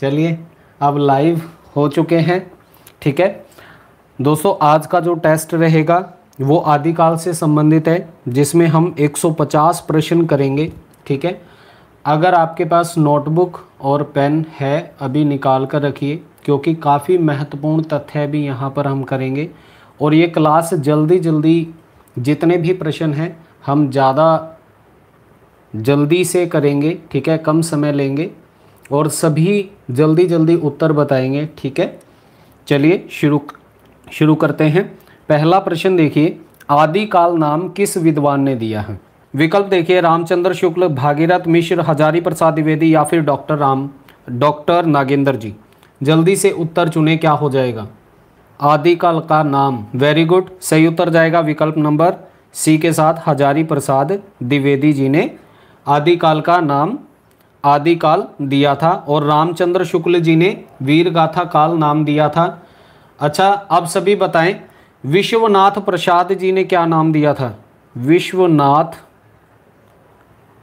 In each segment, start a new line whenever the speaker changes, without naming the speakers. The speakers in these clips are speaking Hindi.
चलिए अब लाइव हो चुके हैं ठीक है दोस्तों आज का जो टेस्ट रहेगा वो आदिकाल से संबंधित है जिसमें हम 150 प्रश्न करेंगे ठीक है अगर आपके पास नोटबुक और पेन है अभी निकाल कर रखिए क्योंकि काफ़ी महत्वपूर्ण तथ्य भी यहाँ पर हम करेंगे और ये क्लास जल्दी जल्दी जितने भी प्रश्न हैं हम ज़्यादा जल्दी से करेंगे ठीक है कम समय लेंगे और सभी जल्दी जल्दी उत्तर बताएंगे ठीक है चलिए शुरू शुरू करते हैं पहला प्रश्न देखिए आदिकाल नाम किस विद्वान ने दिया है विकल्प देखिए रामचंद्र शुक्ल भागीरथ मिश्र हजारी प्रसाद द्विवेदी या फिर डॉक्टर राम डॉक्टर नागेंद्र जी जल्दी से उत्तर चुने क्या हो जाएगा आदिकाल का नाम वेरी गुड सही उत्तर जाएगा विकल्प नंबर सी के साथ हजारी प्रसाद द्विवेदी जी ने आदिकाल का नाम आदिकाल दिया था और रामचंद्र शुक्ल जी ने वीर गाथा काल नाम दिया था अच्छा अब सभी बताएं विश्वनाथ प्रसाद जी ने क्या नाम दिया था विश्वनाथ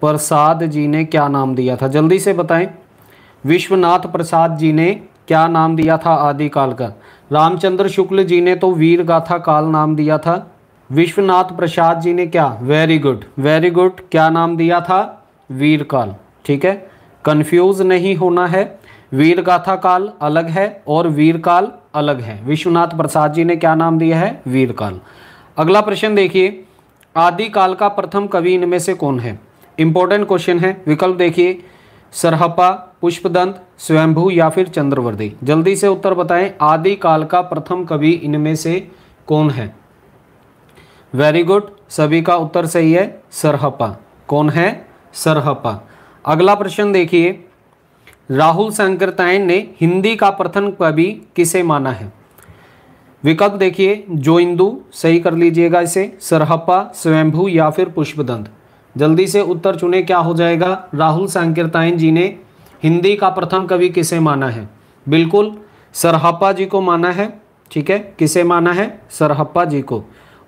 प्रसाद जी ने क्या नाम दिया था जल्दी से बताएं विश्वनाथ प्रसाद जी ने क्या नाम दिया था आदिकाल का रामचंद्र शुक्ल जी ने तो वीर गाथा काल नाम दिया था विश्वनाथ प्रसाद जी ने क्या वेरी गुड वेरी गुड क्या नाम दिया था वीर काल ठीक है कंफ्यूज नहीं होना है वीर गाथा काल अलग है और वीर काल अलग है विश्वनाथ प्रसाद जी ने क्या नाम दिया है वीर काल अगला प्रश्न देखिए आदि काल का प्रथम कवि इनमें से कौन है इंपॉर्टेंट क्वेश्चन है विकल्प देखिए सरहपा पुष्पदंत स्वयंभू या फिर चंद्रवर्दी जल्दी से उत्तर बताएं आदि काल का प्रथम कवि इनमें से कौन है वेरी गुड सभी का उत्तर सही है सरहपा कौन है सरहपा अगला प्रश्न देखिए राहुल शंकरतायन ने हिंदी का प्रथम कवि किसे माना है विकल्प देखिए जो इंदु सही कर लीजिएगा इसे सरहप्पा स्वयंभू या फिर पुष्पदंत जल्दी से उत्तर चुने क्या हो जाएगा राहुल शंकरतायन जी ने हिंदी का प्रथम कवि किसे माना है बिल्कुल सरहप्पा जी को माना है ठीक है किसे माना है सरहप्पा जी को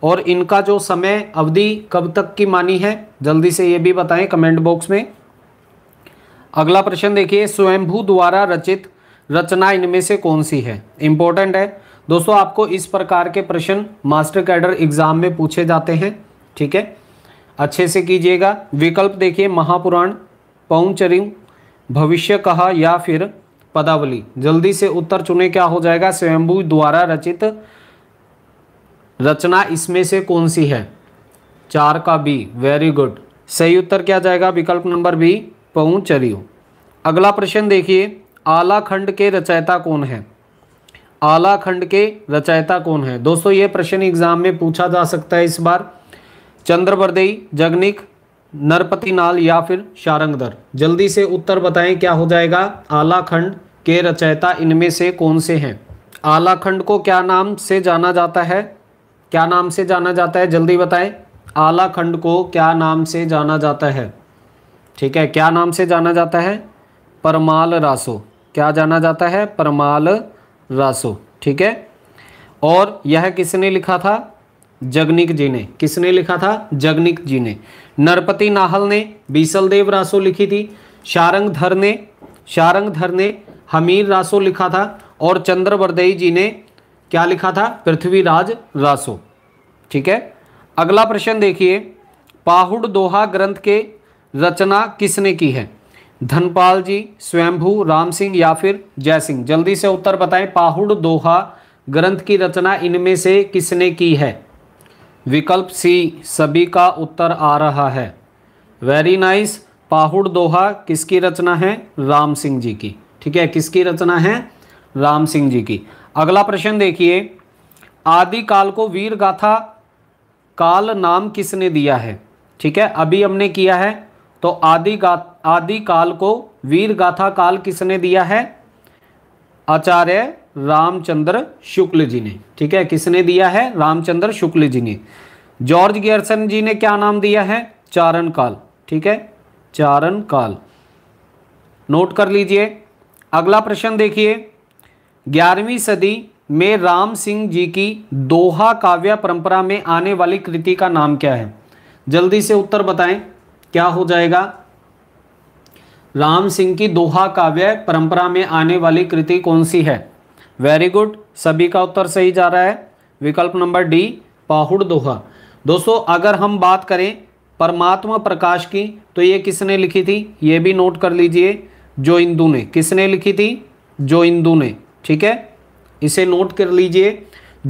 और इनका जो समय अवधि कब तक की मानी है जल्दी से ये भी बताएं कमेंट बॉक्स में अगला प्रश्न देखिए स्वयंभू द्वारा रचित रचना इनमें से कौन सी है इंपॉर्टेंट है दोस्तों आपको इस प्रकार के प्रश्न मास्टर कैडर एग्जाम में पूछे जाते हैं ठीक है अच्छे से कीजिएगा विकल्प देखिए महापुराण पौचरिंग भविष्य कहा या फिर पदावली जल्दी से उत्तर चुने क्या हो जाएगा स्वयंभू द्वारा रचित रचना इसमें से कौन सी है चार का बी वेरी गुड सही उत्तर क्या जाएगा विकल्प नंबर बी पहुंच चली हो अगला प्रश्न देखिए आला खंड के रचयिता कौन है आला खंड के रचयिता कौन है दोस्तों ये प्रश्न एग्जाम में पूछा जा सकता है इस बार चंद्रवरदेई जगनिक नरपति नाल या फिर शारंगदर जल्दी से उत्तर बताएं क्या हो जाएगा आला खंड के रचयिता इनमें से कौन से हैं आला खंड को क्या नाम से जाना जाता है क्या नाम से जाना जाता है जल्दी बताएं आला खंड को क्या नाम से जाना जाता है ठीक है क्या नाम से जाना जाता है परमाल रासो क्या जाना जाता है परमाल रासो ठीक है और यह किसने लिखा था जगनिक जी ने किसने लिखा था जगनिक जी ने नरपति नाहल ने बीसलदेव रासो लिखी थी शारंगधर ने शारंगधर ने हमीर रासो लिखा था और चंद्रवरदेई जी ने क्या लिखा था पृथ्वीराज रासो ठीक है अगला प्रश्न देखिए पाहुड़ दोहा ग्रंथ के रचना किसने की है धनपाल जी स्वयंभू राम सिंह या फिर जय सिंह जल्दी से उत्तर बताएं पाहुड़ दोहा ग्रंथ की रचना इनमें से किसने की है विकल्प सी सभी का उत्तर आ रहा है वेरी नाइस पाहुड़ दोहा किसकी रचना है राम सिंह जी की ठीक है किसकी रचना है राम सिंह जी की अगला प्रश्न देखिए आदि काल को वीर गाथा काल नाम किसने दिया है ठीक है अभी हमने किया है तो आदि गा आदि काल को वीर गाथा काल किसने दिया है आचार्य रामचंद्र शुक्ल जी ने ठीक है किसने दिया है रामचंद्र शुक्ल जी ने जॉर्ज गियर्सन जी ने क्या नाम दिया है चारण काल ठीक है चारण काल नोट कर लीजिए अगला प्रश्न देखिए ग्यारहवीं सदी में राम सिंह जी की दोहा काव्य परंपरा में आने वाली कृति का नाम क्या है जल्दी से उत्तर बताएं क्या हो जाएगा राम सिंह की दोहा काव्य परंपरा में आने वाली कृति कौन सी है वेरी गुड सभी का उत्तर सही जा रहा है विकल्प नंबर डी पाहुड़ दोहा दोस्तों अगर हम बात करें परमात्मा प्रकाश की तो ये किसने लिखी थी ये भी नोट कर लीजिए जो इंदू ने किसने लिखी थी जो इंदू ने ठीक है इसे नोट कर लीजिए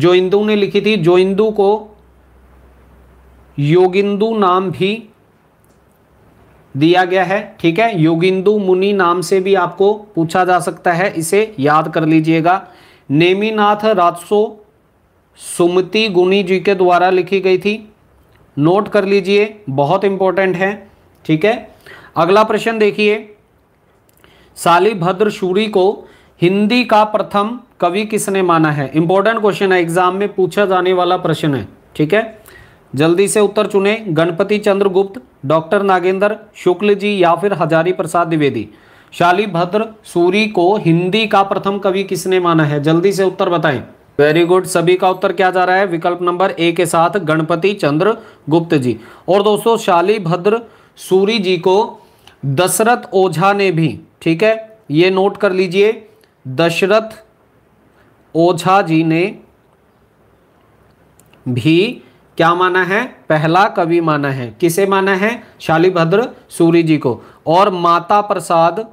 जो इंदू ने लिखी थी जो इंदू को योगिंदु नाम भी दिया गया है ठीक है योगिंदु मुनि नाम से भी आपको पूछा जा सकता है इसे याद कर लीजिएगा नेमीनाथ राजसो सुमति गुनी जी के द्वारा लिखी गई थी नोट कर लीजिए बहुत इंपॉर्टेंट है ठीक है अगला प्रश्न देखिए भद्र शूरी को हिंदी का प्रथम कवि किसने माना है इंपॉर्टेंट क्वेश्चन है एग्जाम में पूछा जाने वाला प्रश्न है ठीक है जल्दी से उत्तर चुने गणपति चंद्र गुप्त डॉक्टर नागेंद्र शुक्ल जी या फिर हजारी प्रसाद द्विवेदी शालीभद्र सूरी को हिंदी का प्रथम कवि किसने माना है जल्दी से उत्तर बताएं वेरी गुड सभी का उत्तर क्या जा रहा है विकल्प नंबर ए के साथ गणपति चंद्र गुप्त जी और दोस्तों शालीभद्र सूरी जी को दशरथ ओझा ने भी ठीक है ये नोट कर लीजिए दशरथ ओझा जी ने भी क्या माना है पहला कवि माना है किसे माना है शालीभद्र सूरी जी को और माता प्रसाद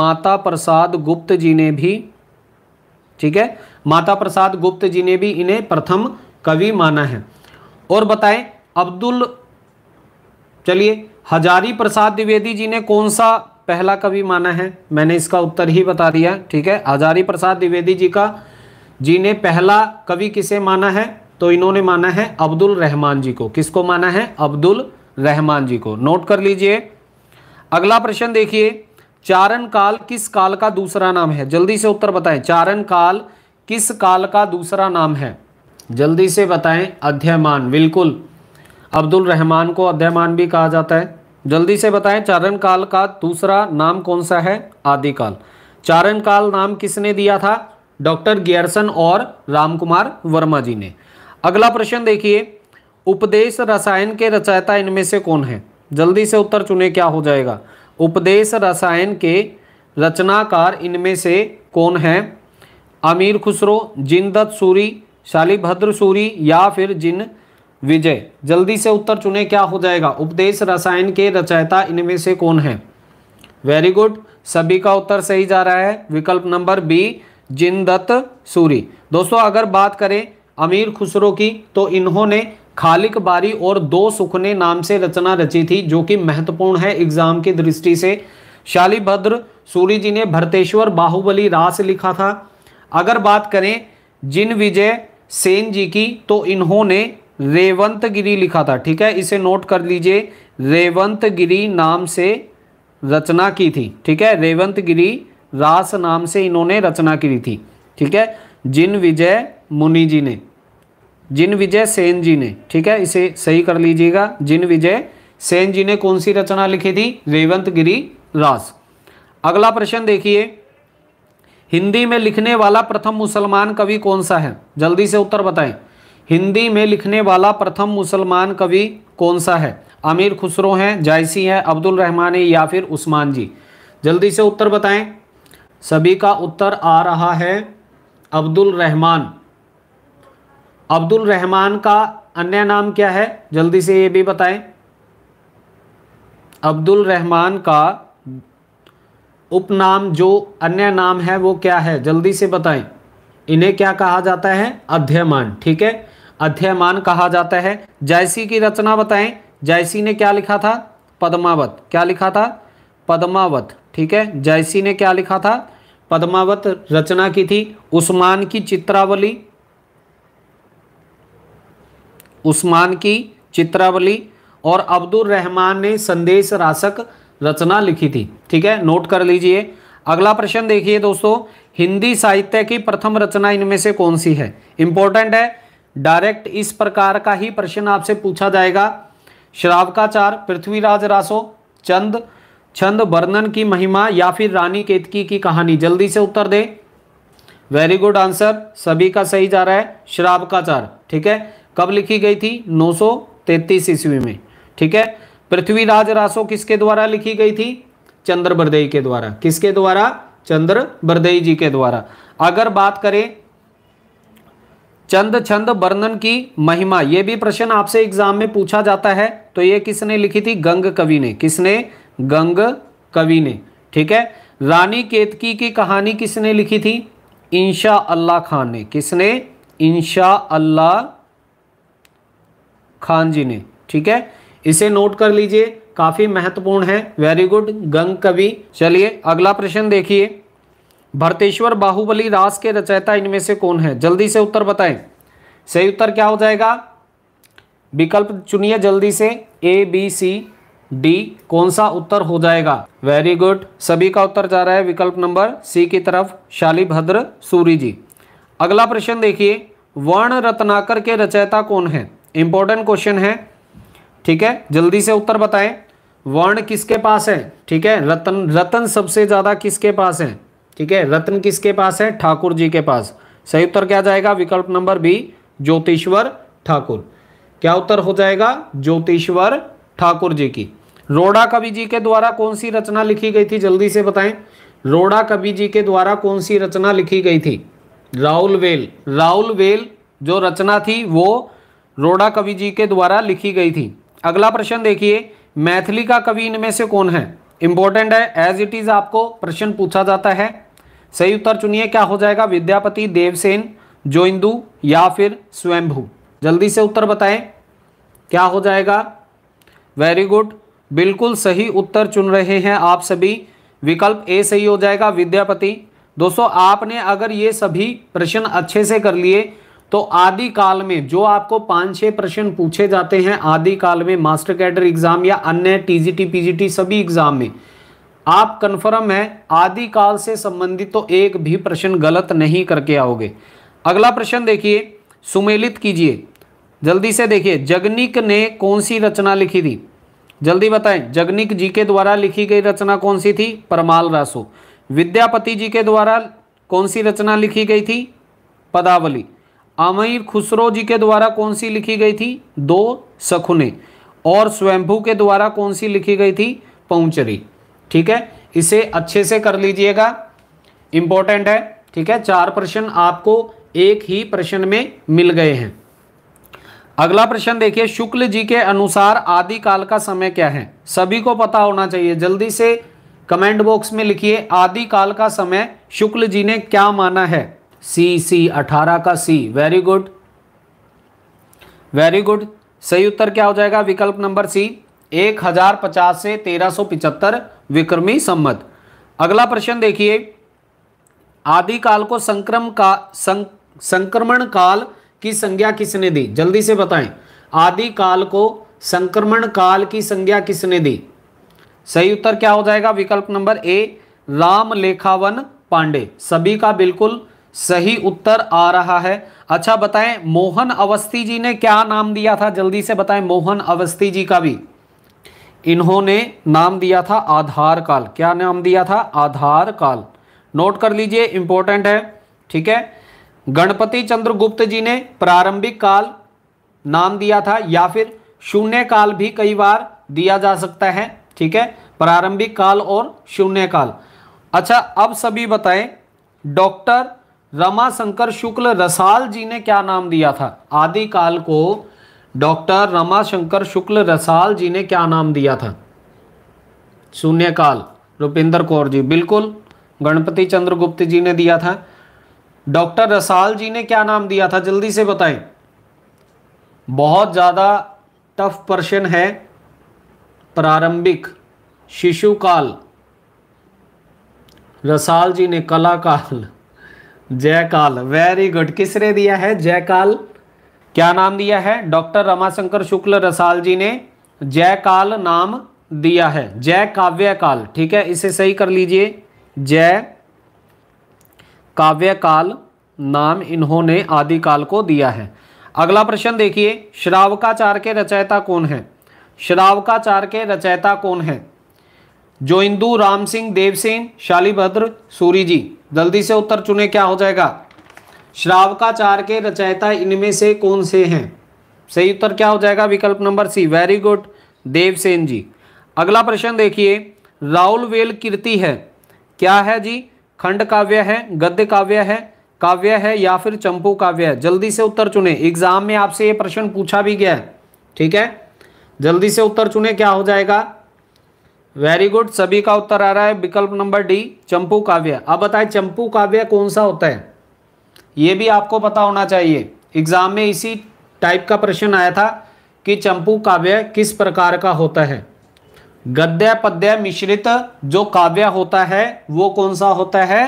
माता प्रसाद गुप्त जी ने भी ठीक है माता प्रसाद गुप्त जी ने भी इन्हें प्रथम कवि माना है और बताएं अब्दुल चलिए हजारी प्रसाद द्विवेदी जी ने कौन सा पहला कवि माना है मैंने इसका उत्तर ही बता दिया ठीक है हजारी प्रसाद द्विवेदी जी का जी ने पहला कवि किसे माना है तो इन्होंने माना है अब्दुल रहमान जी को किसको माना है अब्दुल रहमान जी को नोट कर लीजिए अगला प्रश्न देखिए चारण काल किस काल का दूसरा नाम है जल्दी से उत्तर बताएं चारण काल किस काल का दूसरा नाम है जल्दी से बताएं अध्ययमान बिल्कुल अब्दुल रहमान को अध्ययमान भी कहा जाता है जल्दी से बताएं चारण काल का दूसरा नाम कौन सा है आदिकाल चारण काल नाम किसने दिया था डॉक्टर गियरसन और रामकुमार वर्मा जी ने अगला प्रश्न देखिए उपदेश रसायन के रचयिता इनमें से कौन है जल्दी से उत्तर चुने क्या हो जाएगा उपदेश रसायन के रचनाकार इनमें से कौन है आमिर खुसरो दत्त सूरी शालीभद्र सूरी या फिर जिन विजय जल्दी से उत्तर चुने क्या हो जाएगा उपदेश रसायन के रचयिता इनमें से कौन है वेरी गुड सभी का उत्तर सही जा रहा है विकल्प नंबर बी दत्त सूरी दोस्तों अगर बात करें अमीर खुसरो की तो इन्होंने खालिक बारी और दो सुखने नाम से रचना रची थी जो कि महत्वपूर्ण है एग्जाम की दृष्टि से शालीभद्र सूरी जी ने भरतेश्वर बाहुबली रास लिखा था अगर बात करें जिन विजय सेन जी की तो इन्होंने रेवंतगिरी लिखा था ठीक है इसे नोट कर लीजिए रेवंत गिरी नाम से रचना की थी ठीक है रेवंत गिरी रास नाम से इन्होंने रचना की थी ठीक है जिन विजय मुनि जी ने जिन विजय सेन जी ने ठीक है इसे सही कर लीजिएगा जिन विजय सेन जी ने कौन सी रचना लिखी थी रेवंत गिरी रास अगला प्रश्न देखिए हिंदी में लिखने वाला प्रथम मुसलमान कवि कौन सा है जल्दी से उत्तर बताएं हिंदी में लिखने वाला प्रथम मुसलमान कवि कौन सा है आमिर खुसरो हैं जायसी हैं अब्दुल रहमान है या फिर उस्मान जी जल्दी से उत्तर बताएं सभी का उत्तर आ रहा है अब्दुल रहमान अब्दुल रहमान का अन्य नाम क्या है जल्दी से ये भी बताएं अब्दुल रहमान का उपनाम जो अन्य नाम है वो क्या है जल्दी से बताएं इन्हें क्या कहा जाता है अध्ययमान ठीक है अध्ययमान कहा जाता है जायसी की रचना बताएं जायसी ने क्या लिखा था पद्मावत क्या लिखा था पद्मावत ठीक है जायसी ने क्या लिखा था पद्मावत रचना की थी उस्मान की चित्रावली उस्मान की चित्रावली और अब्दुल रहमान ने संदेश रासक रचना लिखी थी ठीक है नोट कर लीजिए अगला प्रश्न देखिए दोस्तों हिंदी साहित्य की प्रथम रचना इनमें से कौन सी है इंपॉर्टेंट है डायरेक्ट इस प्रकार का ही प्रश्न आपसे पूछा जाएगा श्रावकाचार पृथ्वीराज रासो चंद छंद वर्णन की महिमा या फिर रानी केतकी की कहानी जल्दी से उत्तर दे वेरी गुड आंसर सभी का सही जा रहा है शराब का चार ठीक है कब लिखी गई थी 933 ईस्वी में ठीक है पृथ्वीराज रासो किसके द्वारा लिखी गई थी चंद्र बरदेई के द्वारा किसके द्वारा चंद्र बरदेई जी के द्वारा अगर बात करें चंद छंद वर्णन की महिमा ये भी प्रश्न आपसे एग्जाम में पूछा जाता है तो ये किसने लिखी थी गंग कवि ने किसने गंग कवि ने ठीक है रानी केतकी की कहानी किसने लिखी थी इंशा अल्लाह खान ने किसने इंशा अल्लाह खान जी ने ठीक है इसे नोट कर लीजिए काफ़ी महत्वपूर्ण है वेरी गुड गंग कवि चलिए अगला प्रश्न देखिए भरतेश्वर बाहुबली रास के रचयिता इनमें से कौन है जल्दी से उत्तर बताएं सही उत्तर क्या हो जाएगा विकल्प चुनिए जल्दी से ए बी सी डी कौन सा उत्तर हो जाएगा वेरी गुड सभी का उत्तर जा रहा है विकल्प नंबर सी की तरफ शालीभद्र सूरी जी अगला प्रश्न देखिए वर्ण रत्नाकर के रचयिता कौन है इंपॉर्टेंट क्वेश्चन है ठीक है जल्दी से उत्तर बताएं वर्ण किसके पास है ठीक है रतन रतन सबसे ज़्यादा किसके पास है ठीक है रतन किसके पास है ठाकुर जी के पास सही उत्तर क्या जाएगा विकल्प नंबर बी ज्योतिश्वर ठाकुर क्या उत्तर हो जाएगा ज्योतिश्वर ठाकुर जी की रोड़ा कवि जी के द्वारा कौन सी रचना लिखी गई थी जल्दी से बताएं रोड़ा कवि जी के द्वारा कौन सी रचना लिखी गई थी राहुल वेल राहुल वेल जो रचना थी वो रोड़ा कवि जी के द्वारा लिखी गई थी अगला प्रश्न देखिए मैथिली का कवि इनमें से कौन है इंपॉर्टेंट है एज इट इज आपको प्रश्न पूछा जाता है सही उत्तर चुनिए क्या हो जाएगा विद्यापति देवसेन इंदू या फिर स्वयंभू जल्दी से उत्तर बताएं क्या हो जाएगा वेरी गुड बिल्कुल सही उत्तर चुन रहे हैं आप सभी विकल्प ए सही हो जाएगा विद्यापति दोस्तों आपने अगर ये सभी प्रश्न अच्छे से कर लिए तो आदि काल में जो आपको पाँच छः प्रश्न पूछे जाते हैं आदि काल में मास्टर कैडर एग्ज़ाम या अन्य टीजीटी पीजीटी सभी एग्ज़ाम में आप कन्फर्म है आदि काल से संबंधित तो एक भी प्रश्न गलत नहीं करके आओगे अगला प्रश्न देखिए सुमेलित कीजिए जल्दी से देखिए जगनिक ने कौन सी रचना लिखी थी जल्दी बताएं जगनिक जी के द्वारा लिखी गई रचना कौन सी थी परमाल रासो विद्यापति जी के द्वारा कौन सी रचना लिखी गई थी पदावली आमिर खुसरो जी के द्वारा कौन सी लिखी गई थी दो सखुने और स्वयंभू के द्वारा कौन सी लिखी गई थी पहुंचरी ठीक है इसे अच्छे से कर लीजिएगा इंपॉर्टेंट है ठीक है चार प्रश्न आपको एक ही प्रश्न में मिल गए हैं अगला प्रश्न देखिए शुक्ल जी के अनुसार आदि काल का समय क्या है सभी को पता होना चाहिए जल्दी से कमेंट बॉक्स में लिखिए आदिकाल का समय शुक्ल जी ने क्या माना है सी सी अठारह का C very good very good सही उत्तर क्या हो जाएगा विकल्प नंबर सी एक हजार पचास से तेरह सौ पिचहत्तर विक्रमी सम्मत अगला प्रश्न देखिए आदिकाल को संक्रम का संक्रमण काल की संज्ञा किसने दी जल्दी से बताएं आदि काल को संक्रमण काल की संज्ञा किसने दी सही उत्तर क्या हो जाएगा विकल्प नंबर ए राम लेखावन पांडे सभी का बिल्कुल सही उत्तर आ रहा है अच्छा बताएं मोहन अवस्थी जी ने क्या नाम दिया था जल्दी से बताएं मोहन अवस्थी जी का भी इन्होंने नाम दिया था आधार काल क्या नाम दिया था आधार काल नोट कर लीजिए इंपॉर्टेंट है ठीक है गणपति चंद्रगुप्त जी ने प्रारंभिक काल नाम दिया था या फिर शून्य काल भी कई बार दिया जा सकता है ठीक है प्रारंभिक काल और शून्य काल अच्छा अब सभी बताएं डॉक्टर रमाशंकर शुक्ल रसाल जी ने क्या नाम दिया था आदि काल को डॉक्टर रमाशंकर शुक्ल रसाल जी ने क्या नाम दिया था शून्यकाल रुपिंदर कौर जी बिल्कुल गणपति चंद्रगुप्त जी ने दिया था डॉक्टर रसाल जी ने क्या नाम दिया था जल्दी से बताएं बहुत ज़्यादा टफ प्रश्न है प्रारंभिक शिशुकाल रसाल जी ने कलाकाल जयकाल वेरी गुड किसने दिया है जयकाल क्या नाम दिया है डॉक्टर रमाशंकर शुक्ल रसाल जी ने जयकाल नाम दिया है जय काव्य काल ठीक है इसे सही कर लीजिए जय काव्यकाल नाम इन्होंने आदिकाल को दिया है अगला प्रश्न देखिए श्रावकाचार के रचयिता कौन है श्रावकाचार के रचयिता कौन है जो इंदू राम सिंह देवसेन शालीभद्र सूरी जी जल्दी से उत्तर चुने क्या हो जाएगा श्रावकाचार के रचयिता इनमें से कौन से हैं सही उत्तर क्या हो जाएगा विकल्प नंबर C very good Devsen ji अगला प्रश्न देखिए राहुल वेल कीर्ति है क्या है जी खंड काव्य है गद्य काव्य है काव्य है या फिर चंपू काव्य है जल्दी से उत्तर चुने एग्जाम में आपसे ये प्रश्न पूछा भी गया है ठीक है जल्दी से उत्तर चुने क्या हो जाएगा वेरी गुड सभी का उत्तर आ रहा है विकल्प नंबर डी चंपू काव्य अब बताए चंपू काव्य कौन सा होता है ये भी आपको पता होना चाहिए एग्जाम में इसी टाइप का प्रश्न आया था कि चंपू काव्य किस प्रकार का होता है गद्य पद्य मिश्रित जो काव्य होता है वो कौन सा होता है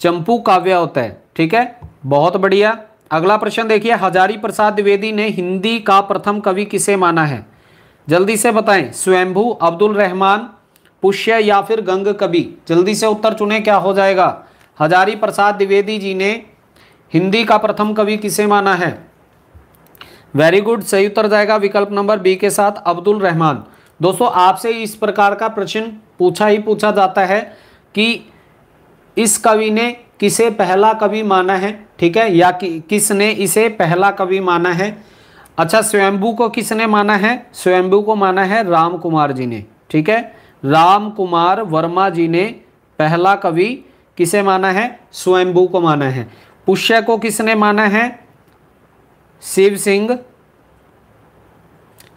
चंपू काव्य होता है ठीक है बहुत बढ़िया अगला प्रश्न देखिए हजारी प्रसाद द्विवेदी ने हिंदी का प्रथम कवि किसे माना है जल्दी से बताएं स्वयंभू अब्दुल रहमान पुष्य या फिर गंग कवि जल्दी से उत्तर चुने क्या हो जाएगा हजारी प्रसाद द्विवेदी जी ने हिंदी का प्रथम कवि किसे माना है वेरी गुड सही उत्तर जाएगा विकल्प नंबर बी के साथ अब्दुल रहमान दोस्तों आपसे इस प्रकार का प्रश्न पूछा ही पूछा जाता है कि इस कवि ने किसे पहला कवि माना है ठीक है या कि, किसने इसे पहला कवि माना है अच्छा स्वयंभू को किसने माना है स्वयंभू को माना है राम कुमार जी ने ठीक है राम कुमार वर्मा जी ने पहला कवि किसे माना है स्वयंभू को माना है पुष्य को किसने माना है शिव सिंह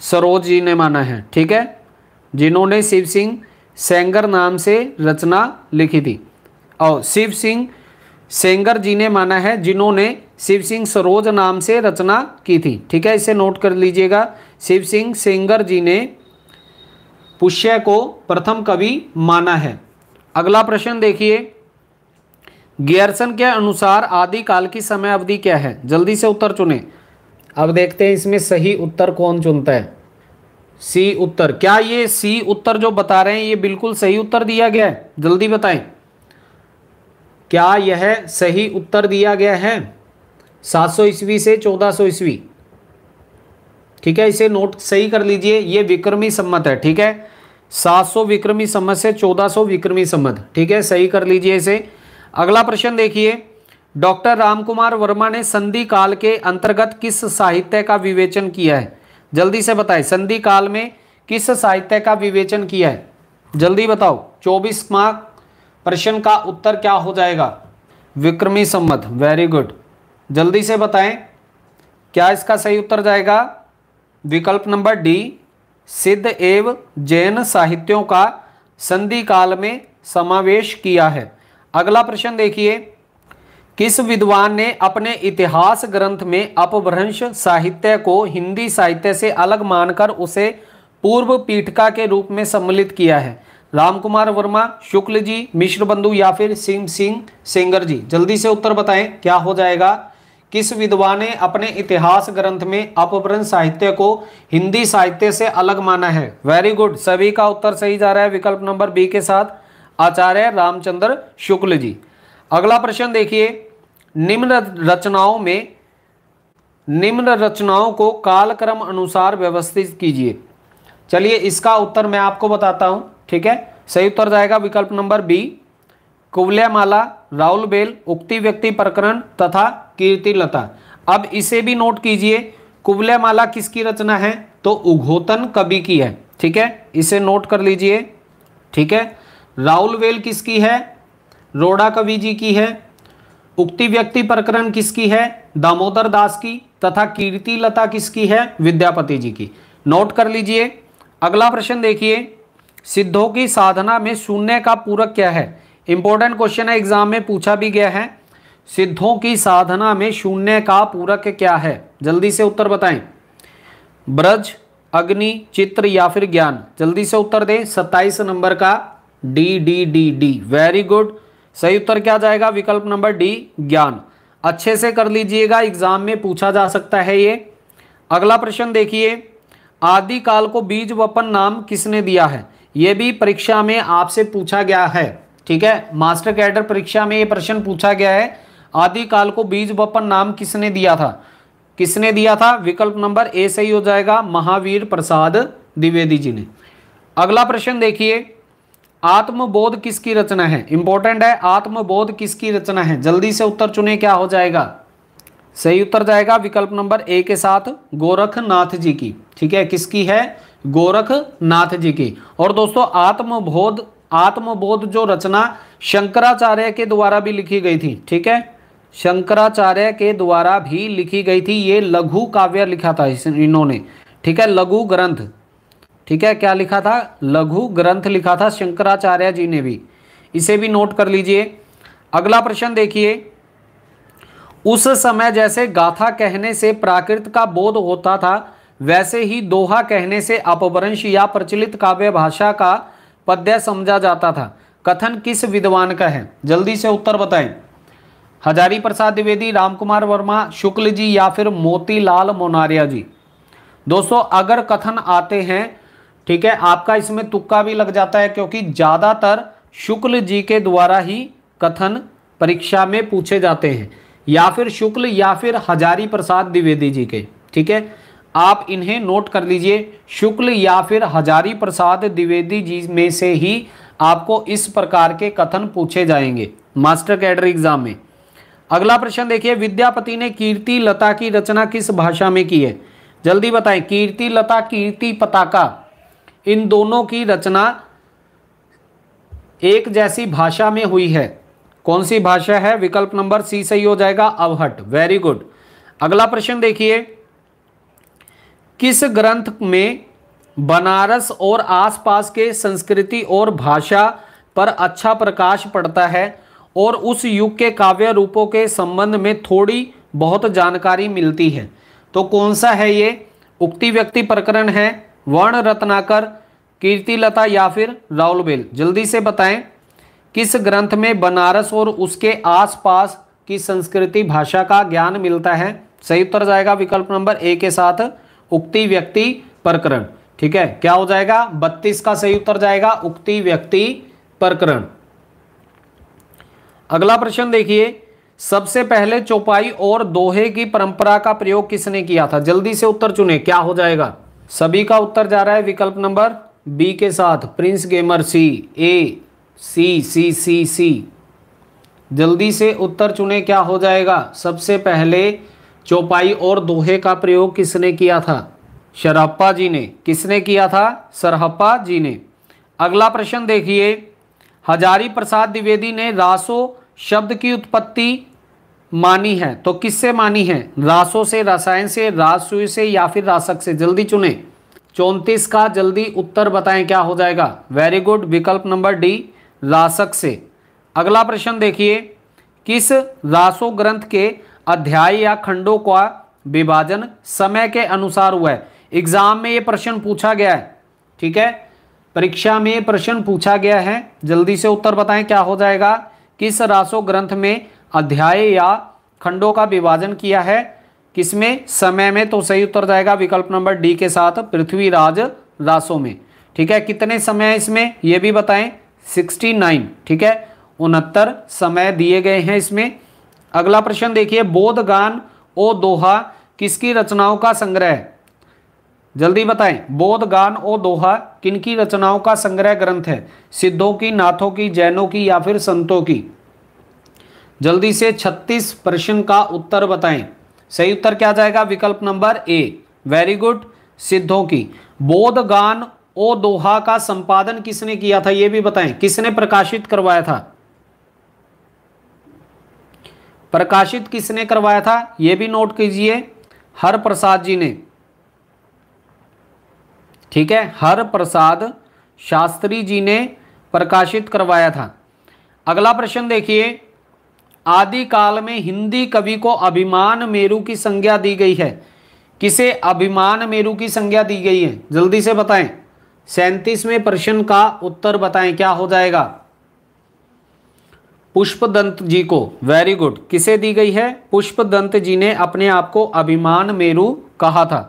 सरोज जी ने माना है ठीक है जिन्होंने शिव सिंह सेंगर नाम से रचना लिखी थी और शिव सिंह सेंगर जी ने माना है जिन्होंने शिव सिंह सरोज नाम से रचना की थी ठीक है इसे नोट कर लीजिएगा शिव सिंह सेंगर जी ने पुष्य को प्रथम कवि माना है अगला प्रश्न देखिए गियर्सन के अनुसार आदिकाल की समय अवधि क्या है जल्दी से उत्तर चुने अब देखते हैं इसमें सही उत्तर कौन चुनता है सी उत्तर क्या ये सी उत्तर जो बता रहे हैं ये बिल्कुल सही उत्तर दिया गया है जल्दी बताएं क्या यह सही उत्तर दिया गया है 700 ईस्वी से 1400 ईस्वी ठीक है इसे नोट सही कर लीजिए ये विक्रमी सम्मत है ठीक है 700 विक्रमी सम्मत से 1400 विक्रमी सम्मत ठीक है सही कर लीजिए इसे अगला प्रश्न देखिए डॉक्टर रामकुमार वर्मा ने संधि काल के अंतर्गत किस साहित्य का विवेचन किया है जल्दी से बताएं संधि काल में किस साहित्य का विवेचन किया है जल्दी बताओ 24 मार्क प्रश्न का उत्तर क्या हो जाएगा विक्रमी संबंध वेरी गुड जल्दी से बताएं क्या इसका सही उत्तर जाएगा विकल्प नंबर डी सिद्ध एवं जैन साहित्यों का संधि काल में समावेश किया है अगला प्रश्न देखिए किस विद्वान ने अपने इतिहास ग्रंथ में अपभ्रंश साहित्य को हिंदी साहित्य से अलग मानकर उसे पूर्व पीठिका के रूप में सम्मिलित किया है रामकुमार वर्मा शुक्ल जी मिश्र बंधु या फिर सिंह सिंह सेंगर जी जल्दी से उत्तर बताएं क्या हो जाएगा किस विद्वान ने अपने इतिहास ग्रंथ में अपभ्रंश साहित्य को हिंदी साहित्य से अलग माना है वेरी गुड सभी का उत्तर सही जा रहा है विकल्प नंबर बी के साथ आचार्य रामचंद्र शुक्ल जी अगला प्रश्न देखिए निम्न रचनाओं में निम्न रचनाओं को कालक्रम अनुसार व्यवस्थित कीजिए चलिए इसका उत्तर मैं आपको बताता हूं ठीक है सही उत्तर जाएगा विकल्प नंबर बी कुवल्यामाला राहुल बेल उक्ति व्यक्ति प्रकरण तथा कीर्ति लता अब इसे भी नोट कीजिए कुवल्यामाला किसकी रचना है तो उघोतन कवि की है ठीक है इसे नोट कर लीजिए ठीक है राहुल बेल किसकी है रोड़ा कवि जी की है उक्ति व्यक्ति प्रकरण किसकी है दामोदर दास की तथा कीर्ति लता किसकी है विद्यापति जी की नोट कर लीजिए अगला प्रश्न देखिए सिद्धों की साधना में शून्य का पूरक क्या है इंपॉर्टेंट क्वेश्चन है एग्जाम में पूछा भी गया है सिद्धों की साधना में शून्य का पूरक क्या है जल्दी से उत्तर बताएं ब्रज अग्नि चित्र या फिर ज्ञान जल्दी से उत्तर दें सत्ताईस नंबर का D D D D very good सही उत्तर क्या जाएगा विकल्प नंबर डी ज्ञान अच्छे से कर लीजिएगा एग्जाम में पूछा जा सकता है ये अगला प्रश्न देखिए आदिकाल को बीज वपन नाम किसने दिया है ये भी परीक्षा में आपसे पूछा गया है ठीक है मास्टर कैडर परीक्षा में ये प्रश्न पूछा गया है आदिकाल को बीज वपन नाम किसने दिया था किसने दिया था विकल्प नंबर ए सही हो जाएगा महावीर प्रसाद द्विवेदी जी ने अगला प्रश्न देखिए आत्मबोध किसकी रचना है इंपॉर्टेंट है आत्मबोध किसकी रचना है जल्दी से उत्तर चुने क्या हो जाएगा सही उत्तर जाएगा विकल्प नंबर ए के साथ गोरखनाथ जी की ठीक है किसकी है गोरखनाथ जी की और दोस्तों आत्मबोध आत्मबोध जो रचना शंकराचार्य के द्वारा भी लिखी गई थी ठीक है शंकराचार्य के द्वारा भी लिखी गई थी ये लघु काव्य लिखा था इन्होंने ठीक है लघु ग्रंथ ठीक है क्या लिखा था लघु ग्रंथ लिखा था शंकराचार्य जी ने भी इसे भी नोट कर लीजिए अगला प्रश्न देखिए उस समय जैसे गाथा कहने से प्राकृत का बोध होता था वैसे ही दोहा कहने से अपभ्रंश या प्रचलित काव्य भाषा का पद्य समझा जाता था कथन किस विद्वान का है जल्दी से उत्तर बताएं हजारी प्रसाद द्विवेदी रामकुमार वर्मा शुक्ल जी या फिर मोतीलाल मोनारिया जी दोस्तों अगर कथन आते हैं ठीक है आपका इसमें तुक्का भी लग जाता है क्योंकि ज़्यादातर शुक्ल जी के द्वारा ही कथन परीक्षा में पूछे जाते हैं या फिर शुक्ल या फिर हजारी प्रसाद द्विवेदी जी के ठीक है आप इन्हें नोट कर लीजिए शुक्ल या फिर हजारी प्रसाद द्विवेदी जी में से ही आपको इस प्रकार के कथन पूछे जाएंगे मास्टर कैडर एग्जाम में अगला प्रश्न देखिए विद्यापति ने कीर्ति लता की रचना किस भाषा में की है जल्दी बताएं कीर्ति लता कीर्ति पताका इन दोनों की रचना एक जैसी भाषा में हुई है कौन सी भाषा है विकल्प नंबर सी सही हो जाएगा अवहट वेरी गुड अगला प्रश्न देखिए किस ग्रंथ में बनारस और आसपास के संस्कृति और भाषा पर अच्छा प्रकाश पड़ता है और उस युग के काव्य रूपों के संबंध में थोड़ी बहुत जानकारी मिलती है तो कौन सा है ये उक्ति व्यक्ति प्रकरण है वर्ण रत्नाकर कीर्तिलता या फिर राहुल बेल जल्दी से बताएं किस ग्रंथ में बनारस और उसके आसपास की संस्कृति भाषा का ज्ञान मिलता है सही उत्तर जाएगा विकल्प नंबर ए के साथ उक्ति व्यक्ति प्रकरण ठीक है क्या हो जाएगा बत्तीस का सही उत्तर जाएगा उक्ति व्यक्ति प्रकरण अगला प्रश्न देखिए सबसे पहले चौपाई और दोहे की परंपरा का प्रयोग किसने किया था जल्दी से उत्तर चुने क्या हो जाएगा सभी का उत्तर जा रहा है विकल्प नंबर बी के साथ प्रिंस गेमर सी ए सी सी सी सी जल्दी से उत्तर चुने क्या हो जाएगा सबसे पहले चौपाई और दोहे का प्रयोग किसने किया था शराप्पा जी ने किसने किया था सरहप्पा जी ने अगला प्रश्न देखिए हजारी प्रसाद द्विवेदी ने रासो शब्द की उत्पत्ति मानी है तो किससे मानी है रासों से रसायन से राजसुई से या फिर रासक से जल्दी चुने चौंतीस का जल्दी उत्तर बताएं क्या हो जाएगा वेरी गुड विकल्प नंबर डी रासक से अगला प्रश्न देखिए किस रासो ग्रंथ के अध्याय या खंडों का विभाजन समय के अनुसार हुआ है एग्जाम में ये प्रश्न पूछा गया है ठीक है परीक्षा में प्रश्न पूछा गया है जल्दी से उत्तर बताएं क्या हो जाएगा किस रासो ग्रंथ में अध्याय या खंडों का विभाजन किया है किसमें समय में तो सही उत्तर जाएगा विकल्प नंबर डी के साथ पृथ्वीराज रासो में ठीक है कितने समय है इसमें यह भी बताएं 69 ठीक है उनहत्तर समय दिए गए हैं इसमें अगला प्रश्न देखिए गान ओ दोहा किसकी रचनाओं का संग्रह जल्दी बताएं गान ओ दोहा किनकी रचनाओं का संग्रह ग्रंथ है सिद्धों की नाथों की जैनों की या फिर संतों की जल्दी से 36 प्रश्न का उत्तर बताएं सही उत्तर क्या जाएगा विकल्प नंबर ए वेरी गुड सिद्धों की गान ओ दोहा का संपादन किसने किया था यह भी बताएं किसने प्रकाशित करवाया था प्रकाशित किसने करवाया था यह भी नोट कीजिए हर प्रसाद जी ने ठीक है हर प्रसाद शास्त्री जी ने प्रकाशित करवाया था अगला प्रश्न देखिए आदि काल में हिंदी कवि को अभिमान मेरु की संज्ञा दी गई है किसे अभिमान मेरु की संज्ञा दी गई है जल्दी से बताएं सैंतीसवें प्रश्न का उत्तर बताएं क्या हो जाएगा पुष्पदंत जी को वेरी गुड किसे दी गई है पुष्पदंत जी ने अपने आप को अभिमान मेरु कहा था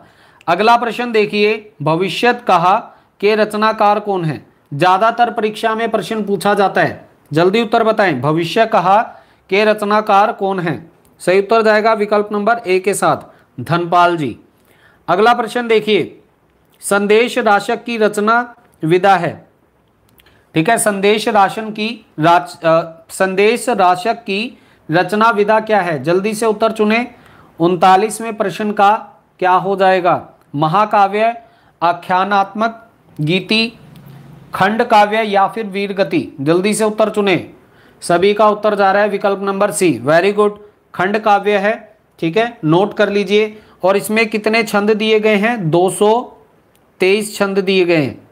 अगला प्रश्न देखिए भविष्यत कहा के रचनाकार कौन है ज्यादातर परीक्षा में प्रश्न पूछा जाता है जल्दी उत्तर बताएं भविष्य कहा के रचनाकार कौन है सही उत्तर जाएगा विकल्प नंबर ए के साथ धनपाल जी अगला प्रश्न देखिए संदेश राशक की रचना विदा है ठीक है संदेश राशन की राच, आ, संदेश राशक की रचना विदा क्या है जल्दी से उत्तर चुने उनतालीसवें प्रश्न का क्या हो जाएगा महाकाव्य आख्यानात्मक गीति खंड काव्य या फिर वीरगति जल्दी से उत्तर चुने सभी का उत्तर जा रहा है विकल्प नंबर सी वेरी गुड खंड काव्य है ठीक है नोट कर लीजिए और इसमें कितने छंद दिए गए हैं दो छंद दिए गए हैं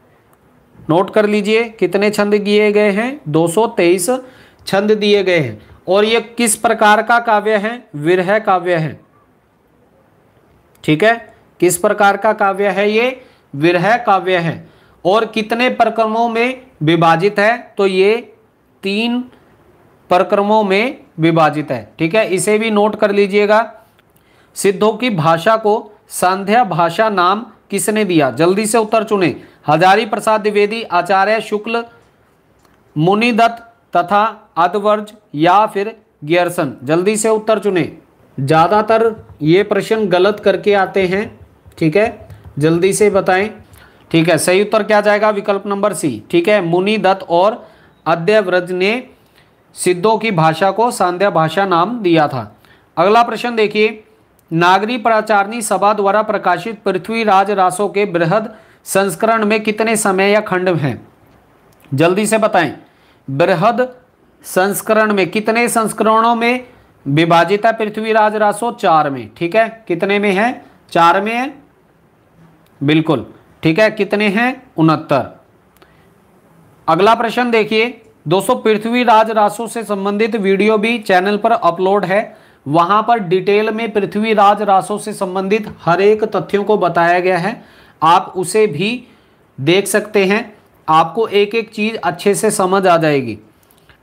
नोट कर लीजिए कितने छंद दिए गए हैं 223 छंद दिए गए हैं और ये किस प्रकार का काव्य है विरह काव्य है ठीक है किस प्रकार का काव्य है ये विरह काव्य है और कितने प्रक्रमों में विभाजित है तो ये तीन प्रक्रमों में विभाजित है ठीक है इसे भी नोट कर लीजिएगा सिद्धों की भाषा को संध्या भाषा नाम किसने दिया जल्दी से उत्तर चुने हजारी प्रसाद द्विवेदी आचार्य शुक्ल मुनिदत्त तथा अदवर्ज या फिर गियरसन जल्दी से उत्तर चुने ज़्यादातर ये प्रश्न गलत करके आते हैं ठीक है जल्दी से बताएं ठीक है सही उत्तर क्या जाएगा विकल्प नंबर सी ठीक है मुनिदत्त और अद्यव्रज ने सिद्धों की भाषा को सांध्या भाषा नाम दिया था अगला प्रश्न देखिए नागरी प्राचारणी सभा द्वारा प्रकाशित पृथ्वीराज रासों के बृहद संस्करण में कितने समय या खंड हैं जल्दी से बताएं बृहद संस्करण में कितने संस्करणों में विभाजित है पृथ्वीराज रासो चार में ठीक है कितने में है चार में है बिल्कुल ठीक है कितने हैं उनहत्तर अगला प्रश्न देखिए दोस्तों पृथ्वीराज रासो से संबंधित वीडियो भी चैनल पर अपलोड है वहां पर डिटेल में पृथ्वीराज रासो से संबंधित हर एक तथ्यों को बताया गया है आप उसे भी देख सकते हैं आपको एक एक चीज अच्छे से समझ आ जाएगी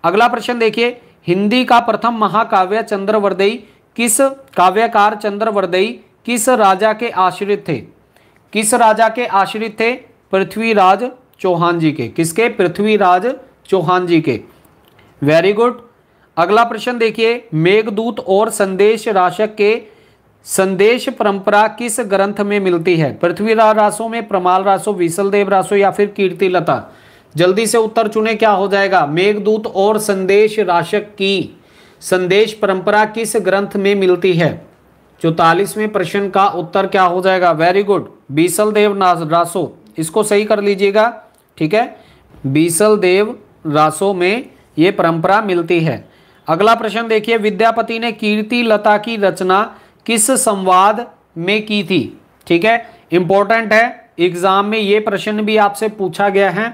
अगला प्रश्न देखिए हिंदी का प्रथम महाकाव्य चंद्रवरदई किस काव्यकार चंद्रवर्दई किस राजा के आश्रित थे किस राजा के आश्रित थे पृथ्वीराज चौहान जी के किसके पृथ्वीराज चौहान जी के वेरी गुड अगला प्रश्न देखिए मेघदूत और संदेश राशक के संदेश परंपरा किस ग्रंथ में मिलती है पृथ्वीराज रासो में प्रमाल रासो विसलदेव रासो या फिर कीर्ति लता जल्दी से उत्तर चुने क्या हो जाएगा मेघदूत और संदेश राशक की संदेश परंपरा किस ग्रंथ में मिलती है चौतालीसवें प्रश्न का उत्तर क्या हो जाएगा वेरी गुड बीसल देव रासो इसको सही कर लीजिएगा ठीक है बीसल देव रासों में ये परंपरा मिलती है अगला प्रश्न देखिए विद्यापति ने कीर्ति लता की रचना किस संवाद में की थी ठीक है इंपॉर्टेंट है एग्जाम में ये प्रश्न भी आपसे पूछा गया है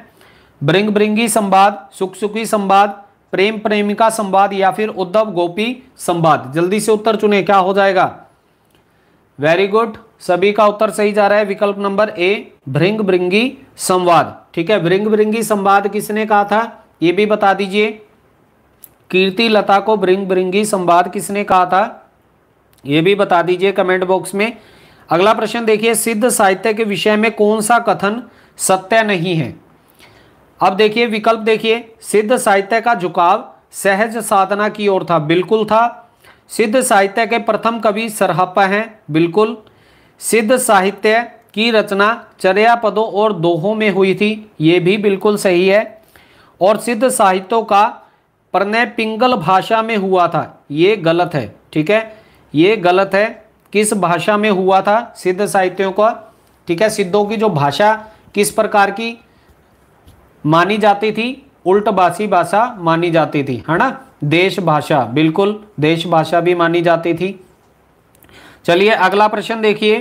ब्रिंग ब्रिंगी संवाद सुख सुखी संवाद प्रेम प्रेमिका संवाद या फिर उद्धव गोपी संवाद जल्दी से उत्तर चुने क्या हो जाएगा वेरी गुड सभी का उत्तर सही जा रहा है विकल्प नंबर ए भृंग भृंगी संवाद ठीक है ब्रिंग ब्रिंगी संवाद किसने कहा था ये भी बता दीजिए कीर्ति लता को ब्रिंग ब्रिंगी संवाद किसने कहा था ये भी बता दीजिए कमेंट बॉक्स में अगला प्रश्न देखिए सिद्ध साहित्य के विषय में कौन सा कथन सत्य नहीं है अब देखिए विकल्प देखिए सिद्ध साहित्य का झुकाव सहज साधना की ओर था बिल्कुल था सिद्ध साहित्य के प्रथम कवि सरहप्पा हैं बिल्कुल सिद्ध साहित्य की रचना चर्या पदों और दोहों में हुई थी ये भी बिल्कुल सही है और सिद्ध साहित्यों का प्रणय पिंगल भाषा में हुआ था ये गलत है ठीक है ये गलत है किस भाषा में हुआ था सिद्ध साहित्यों का ठीक है सिद्धों की जो भाषा किस प्रकार की मानी जाती थी उल्टभाषी भाषा मानी जाती थी है ना देश भाषा बिल्कुल देश भाषा भी मानी जाती थी चलिए अगला प्रश्न देखिए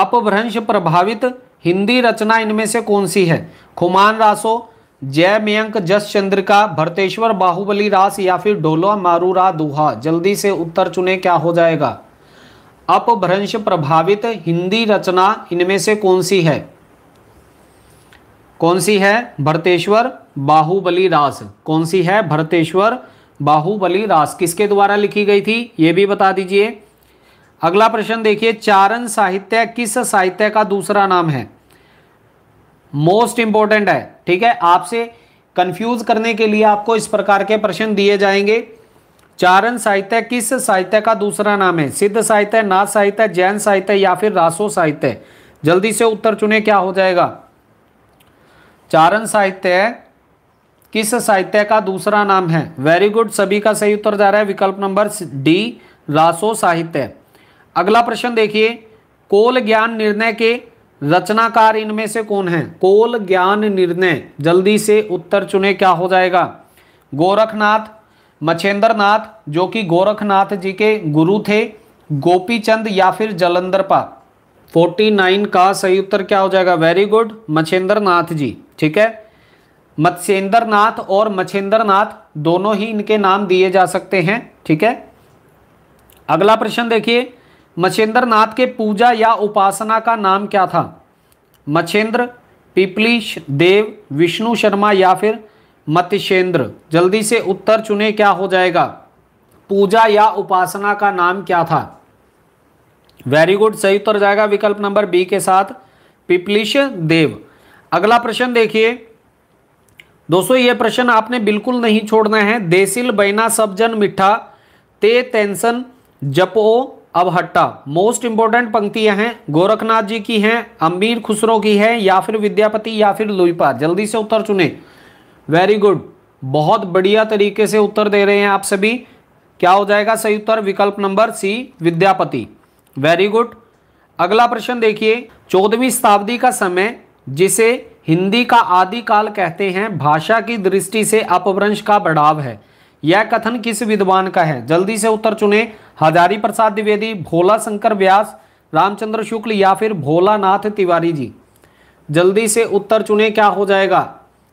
अपभ्रंश प्रभावित हिंदी रचना इनमें से कौन सी है खुमान रासो जय मयंक जस चंद्रिका भरतेश्वर बाहुबली रास या फिर मारू मारूरा दुहा जल्दी से उत्तर चुने क्या हो जाएगा अपभ्रंश प्रभावित हिंदी रचना इनमें से कौन सी है कौन सी है भरतेश्वर बाहुबली रास कौन सी है भरतेश्वर बाहुबली रास किसके द्वारा लिखी गई थी ये भी बता दीजिए अगला प्रश्न देखिए चारण साहित्य किस साहित्य का दूसरा नाम है मोस्ट इंपॉर्टेंट है ठीक है आपसे कंफ्यूज करने के लिए आपको इस प्रकार के प्रश्न दिए जाएंगे चारण साहित्य किस साहित्य का दूसरा नाम है सिद्ध साहित्य नाथ साहित्य जैन साहित्य या फिर रासो साहित्य जल्दी से उत्तर चुने क्या हो जाएगा चारण साहित्य किस साहित्य का दूसरा नाम है वेरी गुड सभी का सही उत्तर जा रहा है विकल्प नंबर डी रासो साहित्य अगला प्रश्न देखिए कोल ज्ञान निर्णय के रचनाकार इनमें से कौन है कोल ज्ञान निर्णय जल्दी से उत्तर चुने क्या हो जाएगा गोरखनाथ मछेंद्र नाथ जो कि गोरखनाथ जी के गुरु थे गोपीचंद या फिर जलंधरपा 49 का सही उत्तर क्या हो जाएगा वेरी गुड मछेंद्र नाथ जी ठीक है मत्स्येंद्र नाथ और मछेंद्र नाथ दोनों ही इनके नाम दिए जा सकते हैं ठीक है अगला प्रश्न देखिए मछेंद्र नाथ के पूजा या उपासना का नाम क्या था मछेंद्र पिपली देव विष्णु शर्मा या फिर मतिशेंद्र जल्दी से उत्तर चुने क्या हो जाएगा पूजा या उपासना का नाम क्या था वेरी गुड सही उत्तर जाएगा विकल्प नंबर बी के साथ पिपलिश देव अगला प्रश्न देखिए दोस्तों ये प्रश्न आपने बिल्कुल नहीं छोड़ना है देसिल बैना सबजन मिठा ते तेंसन जपो अब हट्टा मोस्ट इंपॉर्टेंट पंक्तियां हैं गोरखनाथ जी की हैं अमीर खुसरो की है या फिर विद्यापति या फिर लुईपा जल्दी से उत्तर चुने वेरी गुड बहुत बढ़िया तरीके से उत्तर दे रहे हैं आप सभी क्या हो जाएगा सही उत्तर विकल्प नंबर सी विद्यापति वेरी गुड अगला प्रश्न देखिए चौदहवीं शताब्दी का समय जिसे हिंदी का आदि काल कहते हैं भाषा की दृष्टि से अपभ्रंश का बढ़ाव है यह कथन किस विद्वान का है जल्दी से उत्तर चुने हजारी प्रसाद द्विवेदी भोला शंकर व्यास रामचंद्र शुक्ल या फिर भोलानाथ तिवारी जी जल्दी से उत्तर चुने क्या हो जाएगा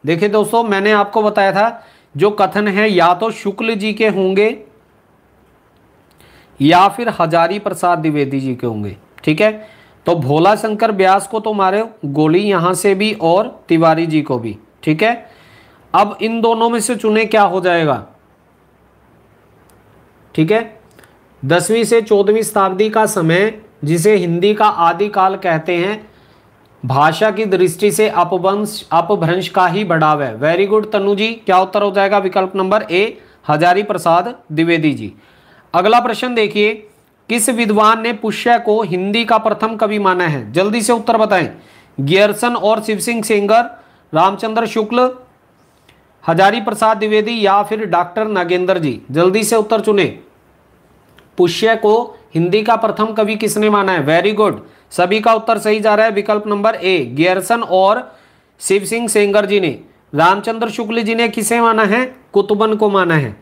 देखिए दोस्तों मैंने आपको बताया था जो कथन है या तो शुक्ल जी के होंगे या फिर हजारी प्रसाद द्विवेदी जी के होंगे ठीक है तो भोला शंकर व्यास को तो मारे गोली यहां से भी और तिवारी जी को भी ठीक है अब इन दोनों में से चुने क्या हो जाएगा ठीक है दसवीं से चौदहवीं शताब्दी का समय जिसे हिंदी का आदि काल कहते हैं भाषा की दृष्टि से अपवंश अपभ्रंश का ही बढ़ाव है वेरी गुड तनु जी क्या उत्तर हो जाएगा विकल्प नंबर ए हजारी प्रसाद द्विवेदी जी अगला प्रश्न देखिए किस विद्वान ने पुष्य को हिंदी का प्रथम कवि माना है जल्दी से उत्तर बताएं गियरसन और शिव सिंह सेंगर रामचंद्र शुक्ल हजारी प्रसाद द्विवेदी या फिर डॉक्टर नागेंद्र जी जल्दी से उत्तर चुने पुष्य को हिंदी का प्रथम कवि किसने माना है वेरी गुड सभी का उत्तर सही जा रहा है विकल्प नंबर ए गियरसन और शिव सिंह सेंगर जी ने रामचंद्र शुक्ल जी ने किसे माना है कुतुबन को माना है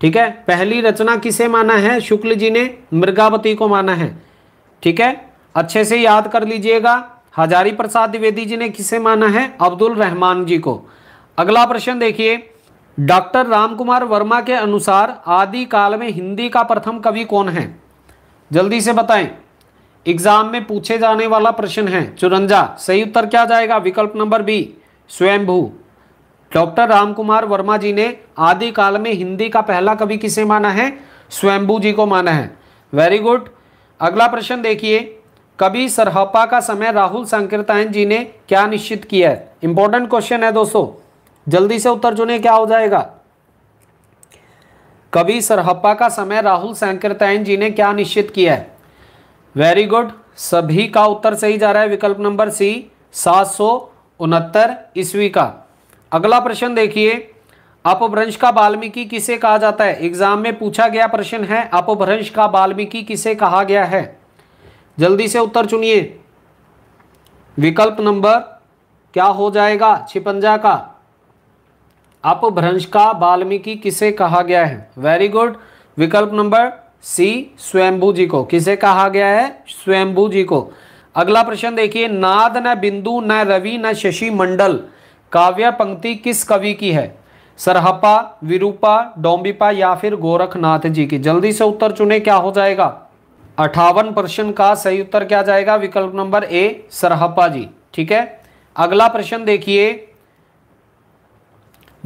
ठीक है पहली रचना किसे माना है शुक्ल जी ने मृगावती को माना है ठीक है अच्छे से याद कर लीजिएगा हजारी प्रसाद द्विवेदी जी ने किसे माना है अब्दुल रहमान जी को अगला प्रश्न देखिए डॉक्टर रामकुमार वर्मा के अनुसार आदि काल में हिंदी का प्रथम कवि कौन है जल्दी से बताएं एग्जाम में पूछे जाने वाला प्रश्न है चुरंजा सही उत्तर क्या जाएगा विकल्प नंबर बी स्वयंभू डॉक्टर रामकुमार वर्मा जी ने आदि काल में हिंदी का पहला कवि किसे माना है स्वयंभू जी को माना है वेरी गुड अगला प्रश्न देखिए कवि सरहपा का समय राहुल संकीर्तायन जी ने क्या निश्चित किया है इंपॉर्टेंट क्वेश्चन है दोस्तों जल्दी से उत्तर चुने क्या हो जाएगा कभी सरहप्पा का समय राहुल सैंकृतायन जी ने क्या निश्चित किया है वेरी गुड सभी का उत्तर सही जा रहा है विकल्प नंबर सी सात सौ उनहत्तर ईस्वी का अगला प्रश्न देखिए अपभ्रंश का वाल्मीकि किसे कहा जाता है एग्जाम में पूछा गया प्रश्न है अपभ्रंश का वाल्मीकि किसे कहा गया है जल्दी से उत्तर चुनिए विकल्प नंबर क्या हो जाएगा छिपंजा का अपभ्रंश का वाल्मीकि किसे कहा गया है वेरी गुड विकल्प नंबर सी स्वयंभू जी को किसे कहा गया है स्वयंभू जी को अगला प्रश्न देखिए नाद न बिंदु न रवि न शशि मंडल काव्य पंक्ति किस कवि की है सरहपा विरूपा डोम्बिपा या फिर गोरखनाथ जी की जल्दी से उत्तर चुने क्या हो जाएगा अठावन प्रश्न का सही उत्तर क्या जाएगा विकल्प नंबर ए सरहपा जी ठीक है अगला प्रश्न देखिए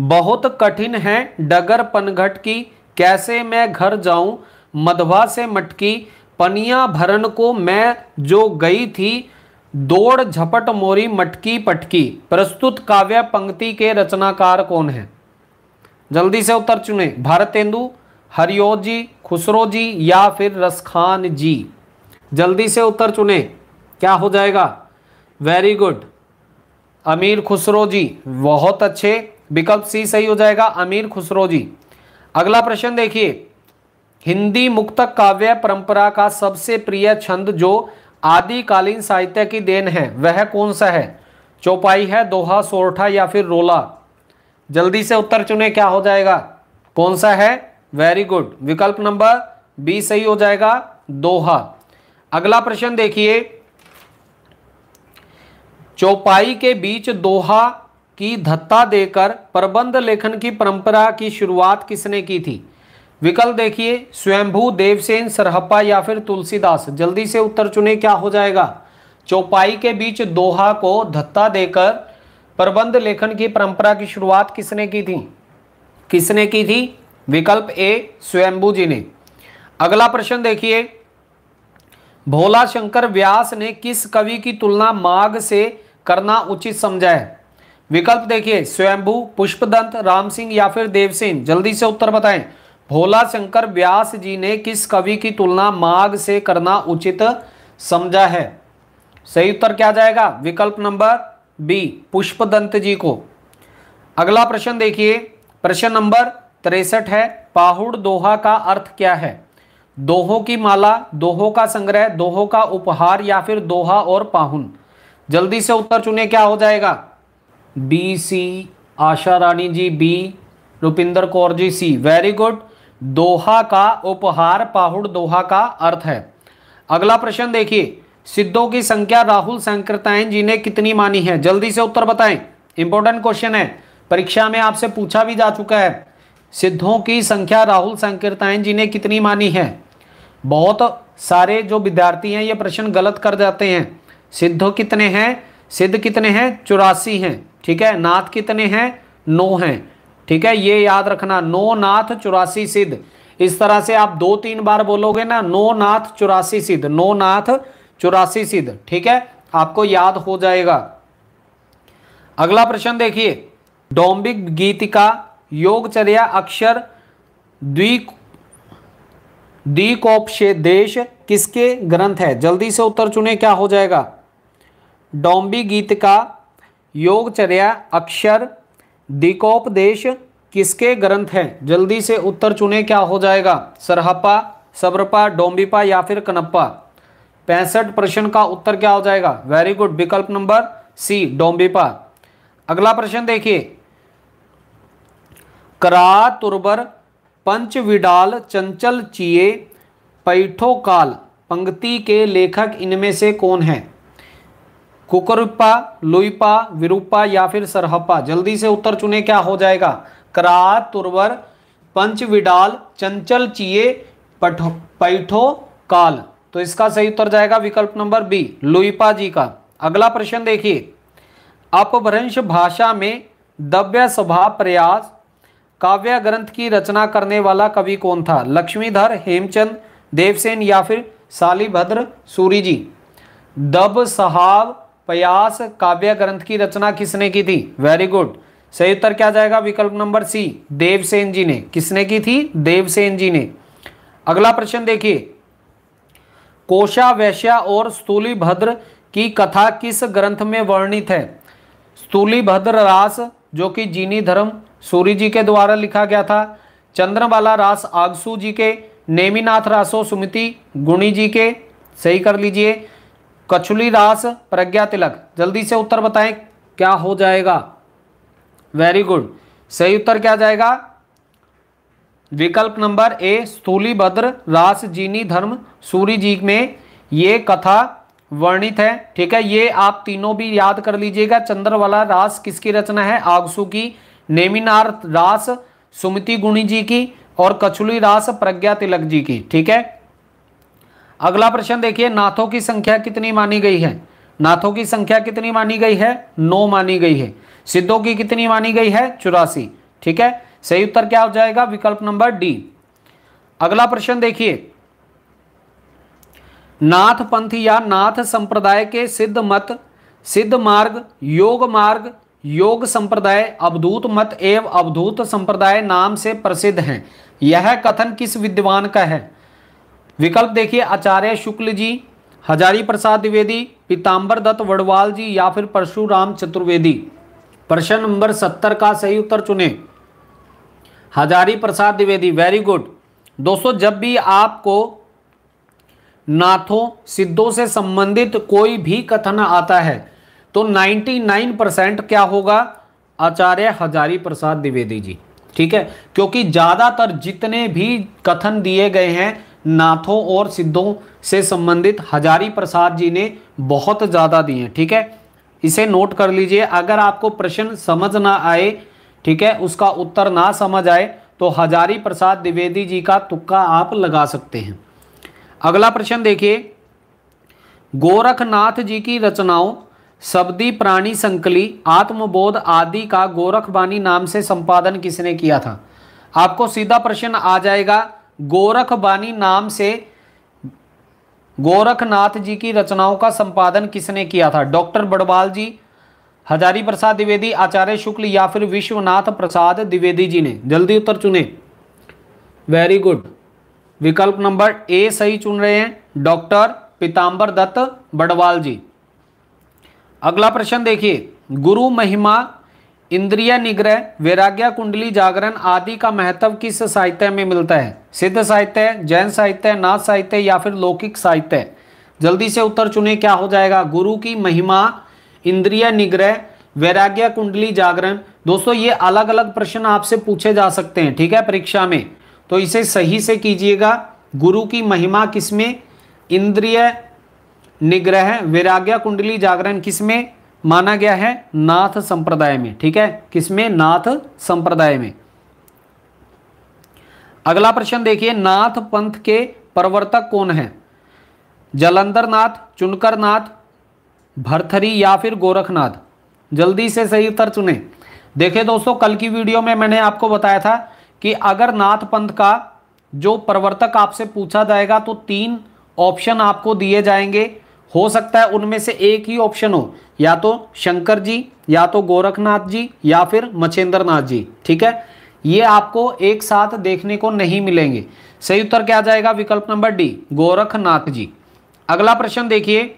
बहुत कठिन है डगर पनघट की कैसे मैं घर जाऊं मधवा से मटकी पनिया भरन को मैं जो गई थी दौड़ झपट मोरी मटकी पटकी प्रस्तुत काव्य पंक्ति के रचनाकार कौन है जल्दी से उत्तर चुने भारतेंदु हरिओज जी खुसरो जी या फिर रसखान जी जल्दी से उत्तर चुने क्या हो जाएगा वेरी गुड अमीर खुसरो जी बहुत अच्छे विकल्प सी सही हो जाएगा अमीर खुसरो जी अगला प्रश्न देखिए हिंदी मुक्तक काव्य परंपरा का सबसे प्रिय छंद जो आदिकालीन साहित्य की देन है वह कौन सा है चौपाई है दोहा सोरठा या फिर रोला जल्दी से उत्तर चुने क्या हो जाएगा कौन सा है वेरी गुड विकल्प नंबर बी सही हो जाएगा दोहा अगला प्रश्न देखिए चौपाई के बीच दोहा की धत्ता देकर प्रबंध लेखन की परंपरा की शुरुआत किसने की थी विकल्प देखिए स्वयंभू देवसेन सरहप्पा या फिर तुलसीदास जल्दी से उत्तर चुने क्या हो जाएगा चौपाई के बीच दोहा को धत्ता देकर प्रबंध लेखन की परंपरा की शुरुआत किसने की थी किसने की थी विकल्प ए स्वयंभू जी ने अगला प्रश्न देखिए भोला शंकर व्यास ने किस कवि की तुलना माघ से करना उचित समझा है विकल्प देखिए स्वयंभू पुष्पदंत राम सिंह या फिर देवसेन जल्दी से उत्तर बताएं भोला शंकर व्यास जी ने किस कवि की तुलना माघ से करना उचित समझा है सही उत्तर क्या जाएगा विकल्प नंबर बी पुष्पदंत जी को अगला प्रश्न देखिए प्रश्न नंबर तिरसठ है पाहुड़ दोहा का अर्थ क्या है दोहों की माला दोहों का संग्रह दोहों का उपहार या फिर दोहा और पाहुन जल्दी से उत्तर चुने क्या हो जाएगा B C Asha Rani ji B Rupinder Kaur ji C very good दोहा का उपहार पाहुड़ दोहा का अर्थ है अगला प्रश्न देखिए सिद्धों की संख्या राहुल संकृतायन जी ने कितनी मानी है जल्दी से उत्तर बताएं इंपॉर्टेंट क्वेश्चन है परीक्षा में आपसे पूछा भी जा चुका है सिद्धों की संख्या राहुल संकीर्तायन जी ने कितनी मानी है बहुत सारे जो विद्यार्थी हैं ये प्रश्न गलत कर जाते हैं सिद्ध कितने हैं सिद्ध कितने हैं चौरासी हैं ठीक है नाथ कितने हैं नौ हैं ठीक है ये याद रखना नौ नाथ चौरासी सिद्ध इस तरह से आप दो तीन बार बोलोगे ना नौ नाथ चौरासी सिद्ध नौ नाथ चौरासी सिद्ध ठीक है आपको याद हो जाएगा अगला प्रश्न देखिए डोम्बिक का योगचर्या अक्षर द्विक देश किसके ग्रंथ है जल्दी से उत्तर चुने क्या हो जाएगा डोम्बी का योगचर्या अक्षर दिकोपदेश किसके ग्रंथ हैं जल्दी से उत्तर चुने क्या हो जाएगा सरहपा सबरपा डोम्बिपा या फिर कनप्पा पैंसठ प्रश्न का उत्तर क्या हो जाएगा वेरी गुड विकल्प नंबर सी डोम्बिपा अगला प्रश्न देखिए करा तुरबर पंचविडाल चंचल चिये काल पंक्ति के लेखक इनमें से कौन है कुकरुपा लुईपा विरूपा या फिर सरहपा जल्दी से उत्तर चुने क्या हो जाएगा करा तुरवर पंचविडाल चंचल चिये पैठो काल तो इसका सही उत्तर जाएगा विकल्प नंबर बी लुईपा जी का अगला प्रश्न देखिए अपभ्रंश भाषा में दव्य स्वभा प्रयास काव्य ग्रंथ की रचना करने वाला कवि कौन था लक्ष्मीधर हेमचंद देवसेन या फिर सालीभद्र सूरी जी दब सहाव प्रयास काव्य ग्रंथ की रचना किसने की थी वेरी गुड सही उत्तर क्या जाएगा विकल्प नंबर सी देवसेन जी ने किसने की थी देवसेन जी ने अगला प्रश्न देखिए कोशा वैश्या और स्तूली भद्र की कथा किस ग्रंथ में वर्णित है स्तूली भद्र रास जो कि जीनी धर्म सूर्य जी के द्वारा लिखा गया था चंद्रबाला रास आगसू जी के नेमीनाथ रासो सुमिति गुणी जी के सही कर लीजिए कछुली रास प्रज्ञा तिलक जल्दी से उत्तर बताएं क्या हो जाएगा वेरी गुड सही उत्तर क्या जाएगा विकल्प नंबर ए स्थूली भद्र रास जीनी धर्म सूरी जी में ये कथा वर्णित है ठीक है ये आप तीनों भी याद कर लीजिएगा चंद्र वाला रास किसकी रचना है आगसु की नेमिनार रास सुमिति गुणी जी की और कछुली रास प्रज्ञा तिलक जी की ठीक है अगला प्रश्न देखिए नाथों की संख्या कितनी मानी गई है नाथों की संख्या कितनी मानी गई है नौ मानी गई है सिद्धों की कितनी मानी गई है चौरासी ठीक है सही उत्तर क्या हो जाएगा विकल्प नंबर डी अगला प्रश्न देखिए नाथ पंथ या नाथ संप्रदाय के सिद्ध मत सिद्ध मार्ग योग मार्ग योग संप्रदाय अवधूत मत एवं अवधूत संप्रदाय नाम से प्रसिद्ध हैं यह कथन किस विद्वान का है विकल्प देखिए आचार्य शुक्ल जी हजारी प्रसाद द्विवेदी पीताम्बर दत्त वडवाल जी या फिर परशुराम चतुर्वेदी प्रश्न नंबर सत्तर का सही उत्तर चुने हजारी प्रसाद द्विवेदी वेरी गुड दोस्तों जब भी आपको नाथों सिद्धों से संबंधित कोई भी कथन आता है तो 99 परसेंट क्या होगा आचार्य हजारी प्रसाद द्विवेदी जी ठीक है क्योंकि ज़्यादातर जितने भी कथन दिए गए हैं नाथों और सिद्धों से संबंधित हजारी प्रसाद जी ने बहुत ज़्यादा दिए हैं ठीक है इसे नोट कर लीजिए अगर आपको प्रश्न समझ ना आए ठीक है उसका उत्तर ना समझ आए तो हजारी प्रसाद द्विवेदी जी का तुक्का आप लगा सकते हैं अगला प्रश्न देखिए गोरखनाथ जी की रचनाओं शब्दी प्राणी संकली आत्मबोध आदि का गोरखबानी नाम से संपादन किसने किया था आपको सीधा प्रश्न आ जाएगा गोरखबानी नाम से गोरखनाथ जी की रचनाओं का संपादन किसने किया था डॉक्टर बड़वाल जी हजारी प्रसाद द्विवेदी आचार्य शुक्ल या फिर विश्वनाथ प्रसाद द्विवेदी जी ने जल्दी उत्तर चुने वेरी गुड विकल्प नंबर ए सही चुन रहे हैं डॉक्टर पीताम्बर दत्त बड़वाल जी अगला प्रश्न देखिए गुरु महिमा इंद्रिय निग्रह वैराग्य कुंडली जागरण आदि का महत्व किस साहित्य में मिलता है सिद्ध साहित्य जैन साहित्य नाथ साहित्य या फिर लौकिक साहित्य जल्दी से उत्तर चुने क्या हो जाएगा गुरु की महिमा इंद्रिय निग्रह वैराग्य कुंडली जागरण दोस्तों ये अलग अलग प्रश्न आपसे पूछे जा सकते हैं ठीक है परीक्षा में तो इसे सही से कीजिएगा गुरु की महिमा किसमें इंद्रिय निग्रह वैराग्य कुंडली जागरण किसमें माना गया है नाथ संप्रदाय में ठीक है किसमें नाथ संप्रदाय में अगला प्रश्न देखिए नाथ पंथ के प्रवर्तक कौन है जलंधर नाथ चुनकर नाथ भरथरी या फिर गोरखनाथ जल्दी से सही उत्तर चुने देखिए दोस्तों कल की वीडियो में मैंने आपको बताया था कि अगर नाथ पंथ का जो प्रवर्तक आपसे पूछा जाएगा तो तीन ऑप्शन आपको दिए जाएंगे हो सकता है उनमें से एक ही ऑप्शन हो या तो शंकर जी या तो गोरखनाथ जी या फिर मछेंद्र नाथ जी ठीक है ये आपको एक साथ देखने को नहीं मिलेंगे सही उत्तर क्या जाएगा विकल्प नंबर डी गोरखनाथ जी अगला प्रश्न देखिए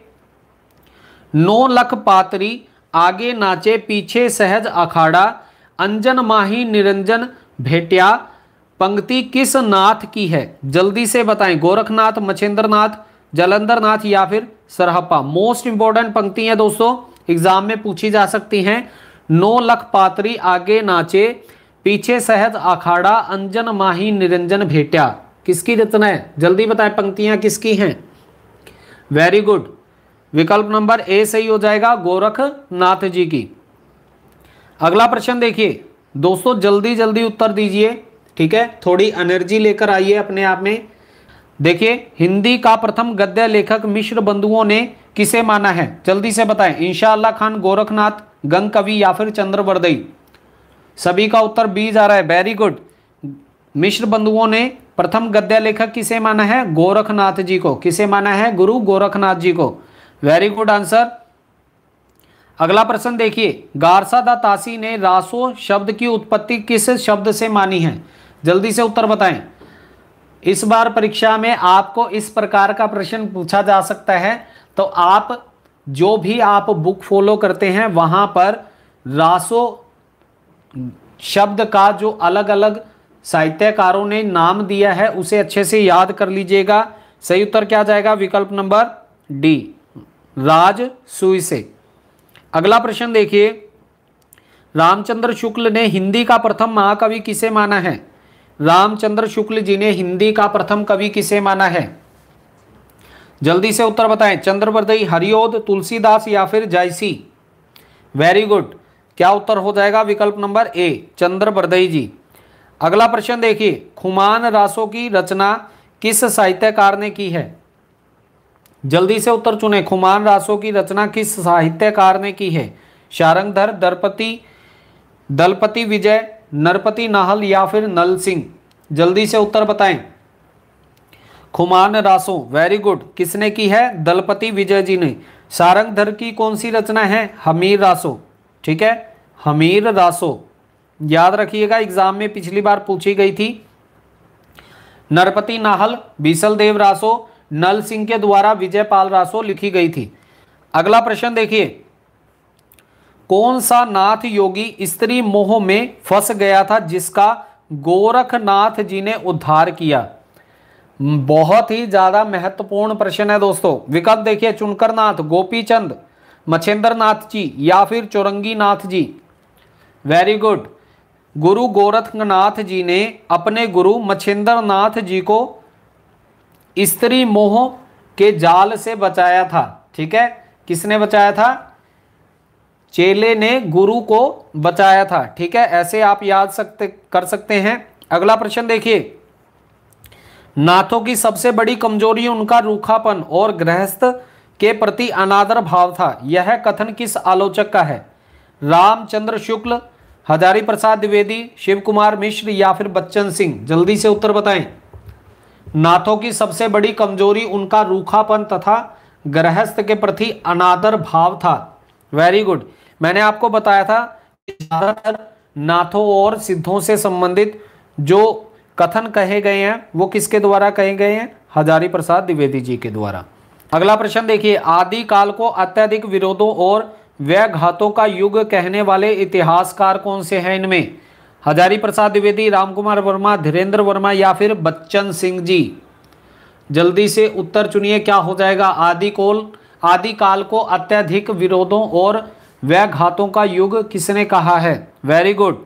नौ लख पात्री आगे नाचे पीछे सहज अखाड़ा अंजन माही निरंजन भेटिया पंक्ति किस नाथ की है जल्दी से बताएं गोरखनाथ मछेंद्र नाथ जलंधर नाथ या फिर सरहपा मोस्ट इंपॉर्टेंट पंक्ति है दोस्तों एग्जाम में पूछी जा सकती हैं नौ लख पात्री आगे नाचे पीछे सहज अखाड़ा अंजन माही निरंजन भेटिया किसकी रचना है जल्दी बताएं पंक्तियां किसकी हैं वेरी गुड विकल्प नंबर ए सही हो जाएगा गोरखनाथ जी की अगला प्रश्न देखिए दोस्तों जल्दी जल्दी उत्तर दीजिए ठीक है थोड़ी एनर्जी लेकर आइए अपने आप में देखिए हिंदी का प्रथम गद्य लेखक मिश्र बंधुओं ने किसे माना है जल्दी से बताएं इंशाला खान गोरखनाथ गंग कवि या फिर चंद्रवर्दई सभी का उत्तर बी जा रहा है वेरी गुड मिश्र बंधुओं ने प्रथम गद्य लेखक किसे माना है गोरखनाथ जी को किसे माना है गुरु गोरखनाथ जी को वेरी गुड आंसर अगला प्रश्न देखिए गारसा दा तासी ने रासो शब्द की उत्पत्ति किस शब्द से मानी है जल्दी से उत्तर बताएं इस बार परीक्षा में आपको इस प्रकार का प्रश्न पूछा जा सकता है तो आप जो भी आप बुक फॉलो करते हैं वहाँ पर रासो शब्द का जो अलग अलग साहित्यकारों ने नाम दिया है उसे अच्छे से याद कर लीजिएगा सही उत्तर क्या जाएगा विकल्प नंबर डी राज सुइसे अगला प्रश्न देखिए रामचंद्र शुक्ल ने हिंदी का प्रथम महाकवि किसे माना है रामचंद्र शुक्ल जी ने हिंदी का प्रथम कवि किसे माना है जल्दी से उत्तर बताएं चंद्रवृदयी हरिओद तुलसीदास या फिर जायसी वेरी गुड क्या उत्तर हो जाएगा विकल्प नंबर ए चंद्रवृदयी जी अगला प्रश्न देखिए खुमान रासो की रचना किस साहित्यकार ने की है जल्दी से उत्तर चुने खुमान रासो की रचना किस साहित्यकार ने की है शारंगधर दरपति दलपति विजय नरपति नाहल या फिर नल सिंह जल्दी से उत्तर बताएं खुमान रासो वेरी गुड किसने की है दलपति विजय जी ने सारंगधर की कौन सी रचना है हमीर रासो ठीक है हमीर रासो याद रखिएगा एग्जाम में पिछली बार पूछी गई थी नरपति नाहल बीसल देव रासो नल सिंह के द्वारा विजयपाल रासो लिखी गई थी अगला प्रश्न देखिए कौन सा नाथ योगी स्त्री मोह में फंस गया था जिसका गोरखनाथ जी ने उद्धार किया बहुत ही ज़्यादा महत्वपूर्ण प्रश्न है दोस्तों विकल्प देखिए चुनकर नाथ चंद मछेंद्र नाथ जी या फिर चौरंगी नाथ जी वेरी गुड गुरु गोरखनाथ जी ने अपने गुरु मछेंद्र नाथ जी को स्त्री मोह के जाल से बचाया था ठीक है किसने बचाया था चेले ने गुरु को बचाया था ठीक है ऐसे आप याद सकते कर सकते हैं अगला प्रश्न देखिए नाथों की सबसे बड़ी कमजोरी उनका रूखापन और गृहस्थ के प्रति अनादर भाव था यह कथन किस आलोचक का है रामचंद्र शुक्ल हजारी प्रसाद द्विवेदी शिव कुमार मिश्र या फिर बच्चन सिंह जल्दी से उत्तर बताएं नाथों की सबसे बड़ी कमजोरी उनका रूखापन तथा गृहस्थ के प्रति अनादर भाव था वेरी गुड मैंने आपको बताया था कि ज़्यादातर नाथों और सिद्धों से संबंधित जो कथन कहे गए हैं वो किसके द्वारा कहे गए हैं हजारी प्रसाद द्विवेदी जी के द्वारा अगला प्रश्न देखिए आदि काल को अत्यधिक विरोधों और व्यघातों का युग कहने वाले इतिहासकार कौन से हैं इनमें हजारी प्रसाद द्विवेदी रामकुमार वर्मा धीरेन्द्र वर्मा या फिर बच्चन सिंह जी जल्दी से उत्तर चुनिए क्या हो जाएगा आदि कोल आदि काल को अत्यधिक विरोधों और व्याघातों का युग किसने कहा है वेरी गुड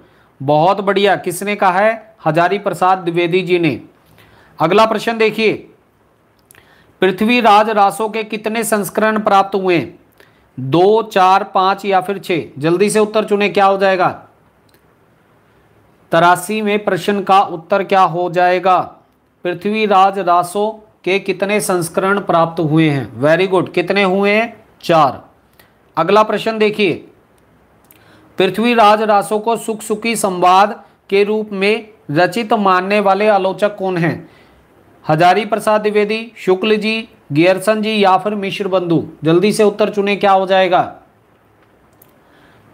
बहुत बढ़िया किसने कहा है हजारी प्रसाद द्विवेदी जी ने अगला प्रश्न देखिए पृथ्वीराज रासो के कितने संस्करण प्राप्त हुए दो चार पांच या फिर छह जल्दी से उत्तर चुने क्या हो जाएगा तरासी में प्रश्न का उत्तर क्या हो जाएगा पृथ्वीराज रासो के कितने संस्करण प्राप्त हुए हैं वेरी गुड कितने हुए हैं चार अगला प्रश्न देखिए पृथ्वीराज रासो को सुख सुखी संवाद के रूप में रचित मानने वाले आलोचक कौन हैं हजारी प्रसाद द्विवेदी शुक्ल जी गियरसन जी या फिर मिश्र बंधु जल्दी से उत्तर चुने क्या हो जाएगा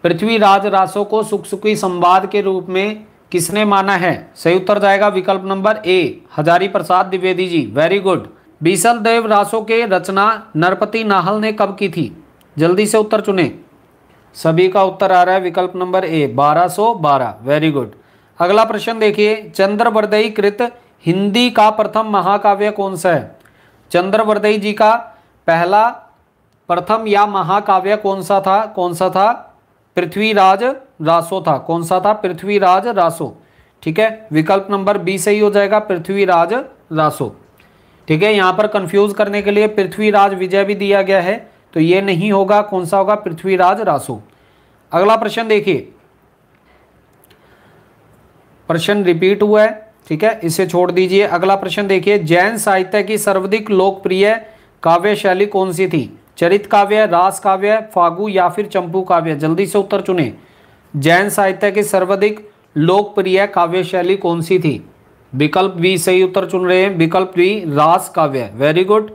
पृथ्वीराज रासो को सुख सुखी संवाद के रूप में किसने माना है सही उत्तर जाएगा विकल्प नंबर A Hazari Prasad Dwivedi ji very good Bisal Dev Raso के रचना नरपति नाहल ने कब की थी जल्दी से उत्तर चुने सभी का उत्तर आ रहा है विकल्प नंबर ए 1212 वेरी गुड अगला प्रश्न देखिए चंद्रवरदई कृत हिंदी का प्रथम महाकाव्य कौन सा है चंद्रवरदई जी का पहला प्रथम या महाकाव्य कौन सा था कौन सा था पृथ्वीराज रासो था कौन सा था पृथ्वीराज रासो ठीक है विकल्प नंबर बी सही हो जाएगा पृथ्वीराज रासो ठीक है यहां पर कंफ्यूज करने के लिए पृथ्वीराज विजय भी दिया गया है तो ये नहीं होगा कौन सा होगा पृथ्वीराज रासो अगला प्रश्न देखिए प्रश्न रिपीट हुआ है ठीक है इसे छोड़ दीजिए अगला प्रश्न देखिए जैन साहित्य की सर्वाधिक लोकप्रिय काव्य शैली कौन सी थी चरित काव्य रास काव्य फागु या फिर चंपू काव्य जल्दी से उत्तर चुने जैन साहित्य की सर्वाधिक लोकप्रिय काव्य शैली कौन सी थी विकल्प बी सही उत्तर चुन रहे हैं विकल्प बी रास काव्य वेरी गुड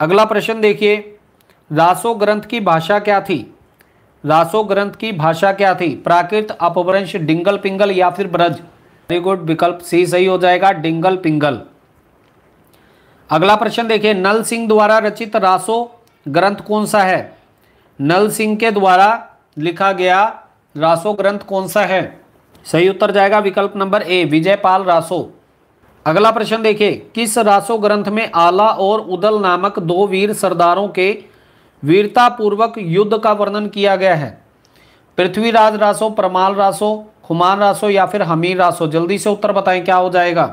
अगला प्रश्न देखिए रासो ग्रंथ की भाषा क्या थी रासो ग्रंथ की भाषा क्या थी प्राकृत अपवरंश डिंगल पिंगल या फिर ब्रज वेरी गुड विकल्प सी सही हो जाएगा डिंगल पिंगल अगला प्रश्न देखिए नल सिंह द्वारा रचित रासो ग्रंथ कौन सा है नल सिंह के द्वारा लिखा गया रासो ग्रंथ कौन सा है सही उत्तर जाएगा विकल्प नंबर ए विजयपाल रासो अगला प्रश्न देखिए किस रासो ग्रंथ में आला और उदल नामक दो वीर सरदारों के वीरतापूर्वक युद्ध का वर्णन किया गया है पृथ्वीराज रासो परमाल रासो खुमान रासो या फिर हमीर रासो जल्दी से उत्तर बताएं क्या हो जाएगा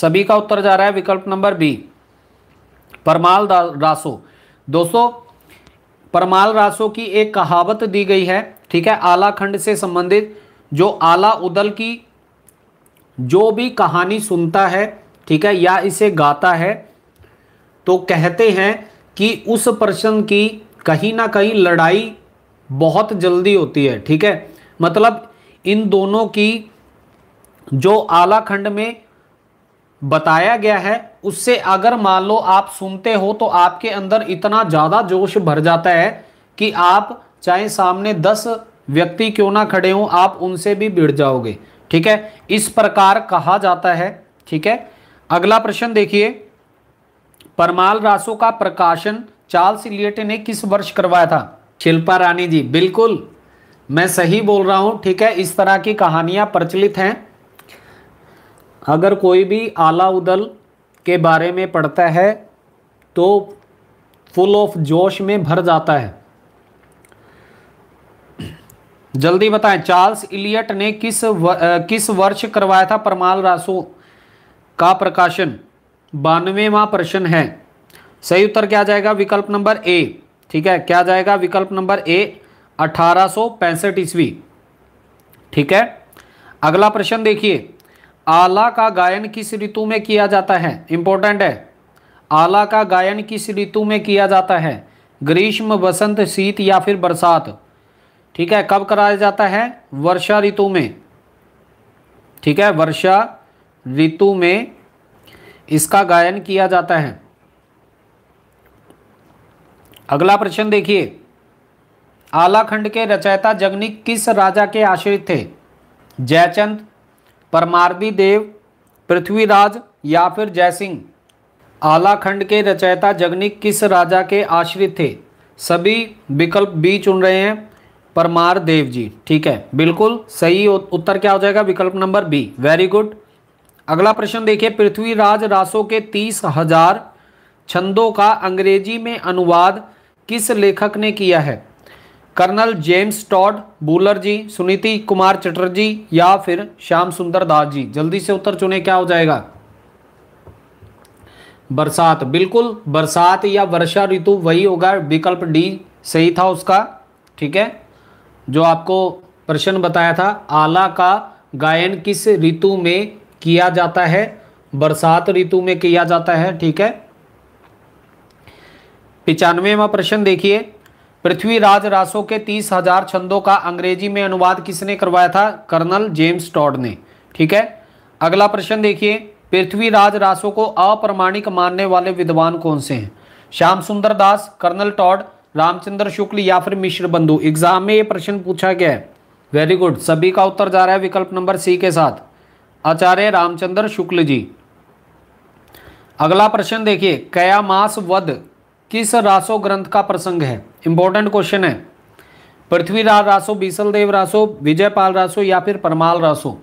सभी का उत्तर जा रहा है विकल्प नंबर बी परमाल रासो दोस्तों परमाल रासो की एक कहावत दी गई है ठीक है आला खंड से संबंधित जो आला उदल की जो भी कहानी सुनता है ठीक है या इसे गाता है तो कहते हैं कि उस प्रश्न की कहीं ना कहीं लड़ाई बहुत जल्दी होती है ठीक है मतलब इन दोनों की जो आलाखंड में बताया गया है उससे अगर मान लो आप सुनते हो तो आपके अंदर इतना ज़्यादा जोश भर जाता है कि आप चाहे सामने दस व्यक्ति क्यों ना खड़े हों आप उनसे भी भिड़ जाओगे ठीक है इस प्रकार कहा जाता है ठीक है अगला प्रश्न देखिए परमाल रासों का प्रकाशन चार्ल्स इलियट ने किस वर्ष करवाया था शिल्पा रानी जी बिल्कुल मैं सही बोल रहा हूँ ठीक है इस तरह की कहानियाँ प्रचलित हैं अगर कोई भी आला उदल के बारे में पढ़ता है तो फुल ऑफ जोश में भर जाता है जल्दी बताएं चार्ल्स इलियट ने किस व, आ, किस वर्ष करवाया था परमाल रासो का प्रकाशन बानवेवा प्रश्न है सही उत्तर क्या जाएगा विकल्प नंबर ए ठीक है क्या जाएगा विकल्प नंबर ए अठारह ईस्वी ठीक है अगला प्रश्न देखिए आला का गायन किस ऋतु में किया जाता है इंपॉर्टेंट है आला का गायन किस ऋतु में किया जाता है ग्रीष्म बसंत शीत या फिर बरसात ठीक है कब कराया जाता है वर्षा ऋतु में ठीक है वर्षा ऋतु में इसका गायन किया जाता है अगला प्रश्न देखिए आलाखंड के रचयिता जगनी किस राजा के आश्रित थे जयचंद परमार्दी देव पृथ्वीराज या फिर जयसिंह आलाखंड के रचयिता जगनी किस राजा के आश्रित थे सभी विकल्प बी चुन रहे हैं परमार देव जी ठीक है बिल्कुल सही उत्तर क्या हो जाएगा विकल्प नंबर बी वेरी गुड अगला प्रश्न देखिए पृथ्वीराज रासो के तीस हजार छंदों का अंग्रेजी में अनुवाद किस लेखक ने किया है colonel James Tod Buhler ji Suniti Kumar Chatterji या फिर श्याम सुंदर दास जी जल्दी से उत्तर चुने क्या हो जाएगा बरसात बिल्कुल बरसात या वर्षा ऋतु वही होगा विकल्प डी सही था उसका ठीक है जो आपको प्रश्न बताया था आला का गायन किस ऋतु में किया जाता है बरसात ऋतु में किया जाता है ठीक है पिचानवेवा प्रश्न देखिए राज रासो के तीस हजार छंदों का अंग्रेजी में अनुवाद किसने करवाया था कर्नल जेम्स टॉड ने ठीक है अगला प्रश्न देखिए राज रासो को अप्रमाणिक मानने वाले विद्वान कौन से हैं श्याम सुंदर दास कर्नल टॉड रामचंद्र शुक्ल या फिर मिश्र बंधु एग्जाम में ये प्रश्न पूछा गया है वेरी गुड सभी का उत्तर जा रहा है विकल्प नंबर सी के साथ आचार्य रामचंद्र शुक्ल जी अगला प्रश्न देखिए कया मास वध किस रासो ग्रंथ का प्रसंग है इंपॉर्टेंट क्वेश्चन है पृथ्वीराज रासो बीसलदेव रासो विजयपाल रासो या फिर परमाल रासो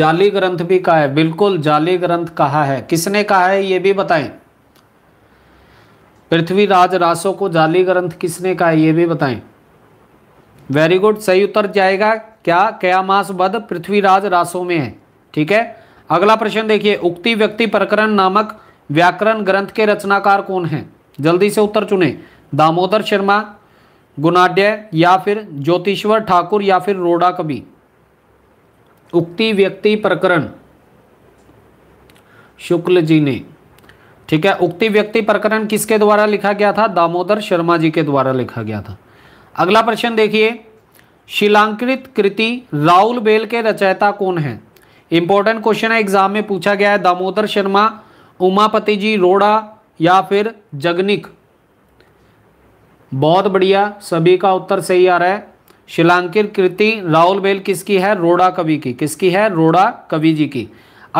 जाली ग्रंथ भी कहा है बिल्कुल जाली ग्रंथ कहा है किसने कहा है ये भी बताएं पृथ्वीराज रासो को जाली ग्रंथ किसने कहा है ये भी बताएं वेरी गुड सही उत्तर जाएगा क्या मास बद पृथ्वीराज रासो में है ठीक है अगला प्रश्न देखिए उक्ति व्यक्ति प्रकरण नामक व्याकरण ग्रंथ के रचनाकार कौन हैं जल्दी से उत्तर चुने दामोदर शर्मा गुनाड्य या फिर ज्योतिश्वर ठाकुर या फिर रोडा कवि उक्ति व्यक्ति प्रकरण शुक्ल जी ने ठीक है उक्ति व्यक्ति प्रकरण किसके द्वारा लिखा गया था दामोदर शर्मा जी के द्वारा लिखा गया था अगला प्रश्न देखिए शिलांकृत कृति राहुल बेल के रचयिता कौन है इंपॉर्टेंट क्वेश्चन है एग्जाम में पूछा गया है दामोदर शर्मा उमापति जी रोड़ा या फिर जगनिक बहुत बढ़िया सभी का उत्तर सही आ रहा है शिलांकित कृति राहुल बेल किसकी है रोड़ा कवि की किसकी है रोड़ा कवि जी की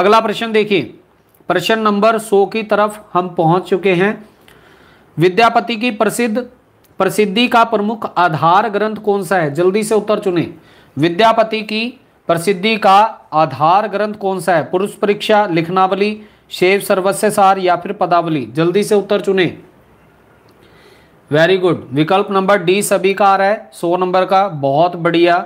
अगला प्रश्न देखिए प्रश्न नंबर सो की तरफ हम पहुंच चुके हैं विद्यापति की प्रसिद्ध प्रसिद्धि का प्रमुख आधार ग्रंथ कौन सा है जल्दी से उत्तर चुने विद्यापति की प्रसिद्धि का आधार ग्रंथ कौन सा है पुरुष परीक्षा लिखनावली शेव सर्वस्व सार या फिर पदावली जल्दी से उत्तर चुने वेरी गुड विकल्प नंबर डी सभी का आ रहा है सौ नंबर का बहुत बढ़िया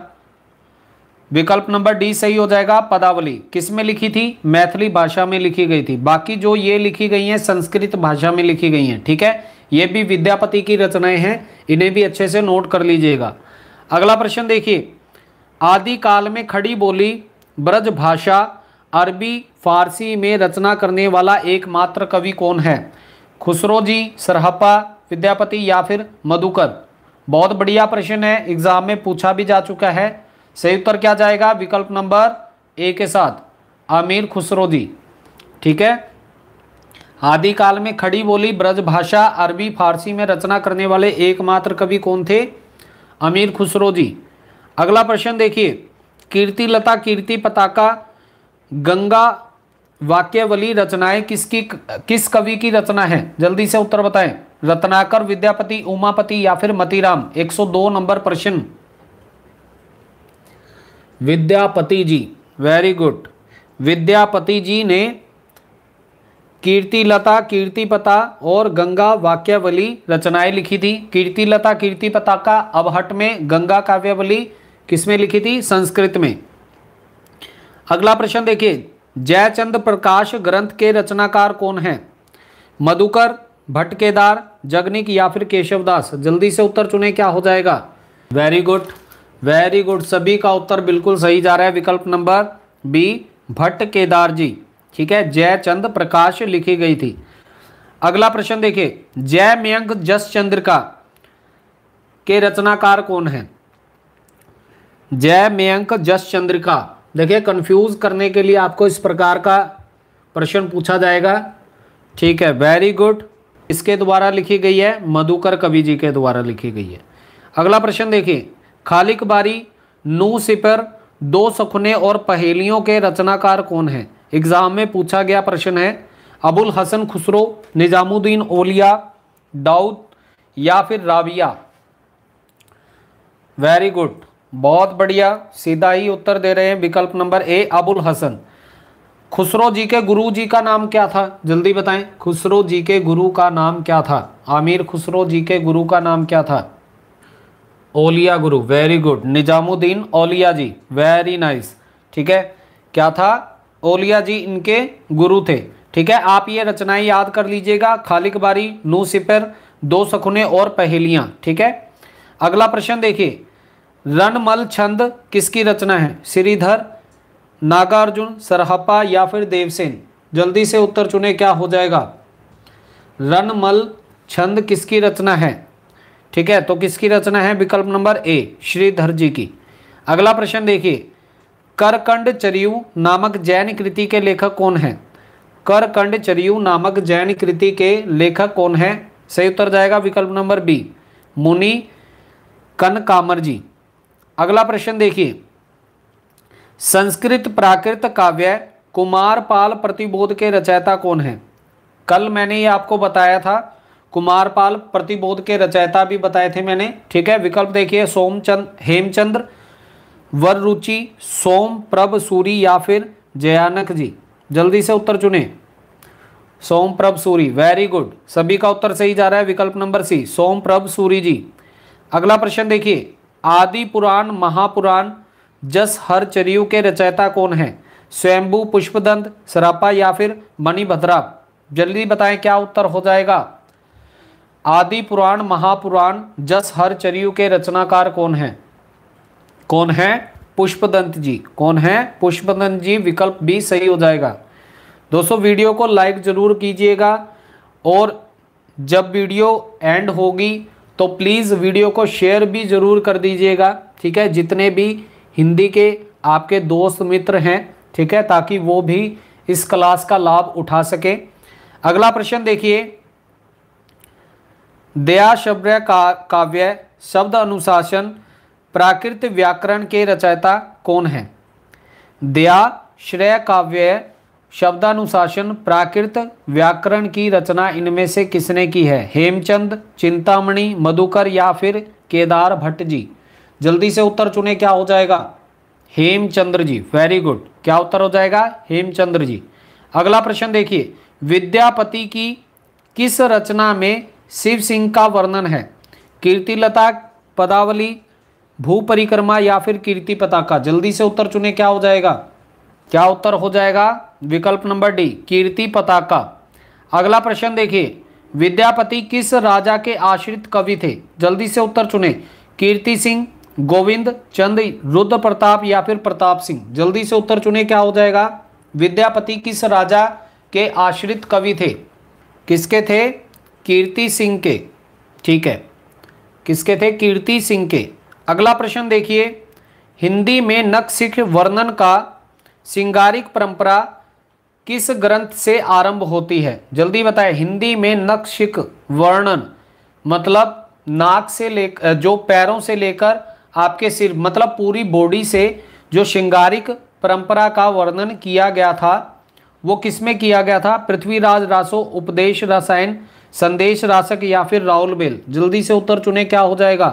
विकल्प नंबर डी सही हो जाएगा पदावली किस में लिखी थी मैथिली भाषा में लिखी गई थी बाकी जो ये लिखी गई हैं संस्कृत भाषा में लिखी गई हैं ठीक है ये भी विद्यापति की रचनाएं हैं इन्हें भी अच्छे से नोट कर लीजिएगा अगला प्रश्न देखिए आदि काल में खड़ी बोली ब्रज भाषा अरबी फारसी में रचना करने वाला एकमात्र कवि कौन है खुसरो जी सरहपा विद्यापति या फिर मधुकर बहुत बढ़िया प्रश्न है एग्जाम में पूछा भी जा चुका है सही उत्तर क्या जाएगा विकल्प नंबर ए के साथ आमिर खुसरो जी ठीक है आदिकाल में खड़ी बोली ब्रज भाषा अरबी फारसी में रचना करने वाले एकमात्र कवि कौन थे अमीर खुसरो जी अगला प्रश्न देखिए कीर्ति लता कीर्ति पताका गंगा वाक्यवली रचनाएं किसकी किस कवि की रचना है जल्दी से उत्तर बताएं रत्नाकर विद्यापति उमापति या फिर मतीराम 102 नंबर प्रश्न विद्यापति जी वेरी गुड विद्यापति जी ने कीर्तिलता कीर्तिपता और गंगा वाक्यवली रचनाएं लिखी थी कीर्तिलता कीर्तिपता का अवहट में गंगा काव्यावली किसमें लिखी थी संस्कृत में अगला प्रश्न देखिए जयचंद प्रकाश ग्रंथ के रचनाकार कौन हैं मधुकर भटकेदार जगनिक या फिर केशवदास जल्दी से उत्तर चुने क्या हो जाएगा वेरी गुड वेरी गुड सभी का उत्तर बिल्कुल सही जा रहा है विकल्प नंबर बी भट्ट केदार जी ठीक है जयचंद प्रकाश लिखी गई थी अगला प्रश्न देखिए जय मयंक जस चंद्रिका के रचनाकार कौन है जय मयंक जस चंद्रिका देखिए कंफ्यूज करने के लिए आपको इस प्रकार का प्रश्न पूछा जाएगा ठीक है वेरी गुड इसके द्वारा लिखी गई है मधुकर कवि जी के द्वारा लिखी गई है अगला प्रश्न देखिए खालिक बारी नू सिपर दो सखने और पहेलियों के रचनाकार कौन है एग्जाम में पूछा गया प्रश्न है अबुल हसन खुसरो निज़ामुद्दीन ओलिया दाऊद या फिर राविया वेरी गुड बहुत बढ़िया सीधा ही उत्तर दे रहे हैं विकल्प नंबर ए अबुल हसन खुसरो जी के गुरु जी का नाम क्या था जल्दी बताएं खुसरो जी के गुरु का नाम क्या था आमिर खुसरो जी के गुरु का नाम क्या था ओलिया गुरु वेरी गुड निजामुद्दीन ओलिया जी वेरी नाइस ठीक है क्या था ओलिया जी इनके गुरु थे ठीक है आप ये रचनाएं याद कर लीजिएगा खालिक बारी नू सिपर दो सखुने और पहेलियां ठीक है अगला प्रश्न देखिए रणमल छंद किसकी रचना है श्रीधर नागार्जुन सरहपा या फिर देवसेन जल्दी से उत्तर चुने क्या हो जाएगा रणमल छंद किसकी रचना है ठीक है तो किसकी रचना है विकल्प नंबर ए श्रीधर जी की अगला प्रश्न देखिए करकंड चरियु नामक जैन कृति के लेखक कौन है करकंड चरियु नामक जैन कृति के लेखक कौन है सही उत्तर जाएगा विकल्प नंबर बी मुनि कन कामर जी अगला प्रश्न देखिए संस्कृत प्राकृत काव्य कुमार पाल प्रतिबोध के रचयिता कौन है कल मैंने ये आपको बताया था कुमारपाल प्रतिबोध के रचयिता भी बताए थे मैंने ठीक है विकल्प देखिए सोमचंद हेमचंद्र रुचि सोम प्रभ सूरी या फिर जयानक जी जल्दी से उत्तर चुने सोम प्रभ सूरी वेरी गुड सभी का उत्तर सही जा रहा है विकल्प नंबर सी सोम प्रभ सूरी जी अगला प्रश्न देखिए आदि पुराण महापुराण जस हर चरियु के रचयिता कौन है स्वयंभू पुष्पदंत सरापा या फिर मणिभद्रा जल्दी बताएं क्या उत्तर हो जाएगा आदि पुराण महापुराण जस हर चरियु के रचनाकार कौन है कौन है पुष्पदंत जी कौन है पुष्पदंत जी विकल्प भी सही हो जाएगा दोस्तों वीडियो को लाइक ज़रूर कीजिएगा और जब वीडियो एंड होगी तो प्लीज़ वीडियो को शेयर भी ज़रूर कर दीजिएगा ठीक है जितने भी हिंदी के आपके दोस्त मित्र हैं ठीक है ताकि वो भी इस क्लास का लाभ उठा सके अगला प्रश्न देखिए दया शब्द का काव्य शब्द अनुशासन प्राकृत व्याकरण के रचयिता कौन है दया श्रेय काव्य शब्दानुशासन प्राकृत व्याकरण की रचना इनमें से किसने की है हेमचंद चिंतामणि मधुकर या फिर केदार भट्ट जी जल्दी से उत्तर चुने क्या हो जाएगा हेमचंद्र जी वेरी गुड क्या उत्तर हो जाएगा हेमचंद्र जी अगला प्रश्न देखिए विद्यापति की किस रचना में शिव सिंह का वर्णन है कीर्तिलता पदावली भू परिक्रमा या फिर कीर्ति पताका जल्दी से उत्तर चुने क्या हो जाएगा क्या उत्तर हो जाएगा विकल्प नंबर डी कीर्ति पताका अगला प्रश्न देखिए विद्यापति किस राजा के आश्रित कवि थे जल्दी से उत्तर चुने कीर्ति सिंह गोविंद चंद रुद्र प्रताप या फिर प्रताप सिंह जल्दी से उत्तर चुने क्या हो जाएगा विद्यापति किस राजा के आश्रित कवि थे किसके थे कीर्ति सिंह के ठीक है किसके थे कीर्ति सिंह के अगला प्रश्न देखिए हिंदी में नक्सिख वर्णन का सिंगारिक परंपरा किस ग्रंथ से आरंभ होती है जल्दी बताएं हिंदी में नक्शिक वर्णन मतलब नाक से ले जो पैरों से लेकर आपके सिर मतलब पूरी बॉडी से जो श्रृंगारिक परंपरा का वर्णन किया गया था वो किसमें किया गया था पृथ्वीराज रासो उपदेश रसायन संदेश रासक या फिर राहुल बेल जल्दी से उत्तर चुने क्या हो जाएगा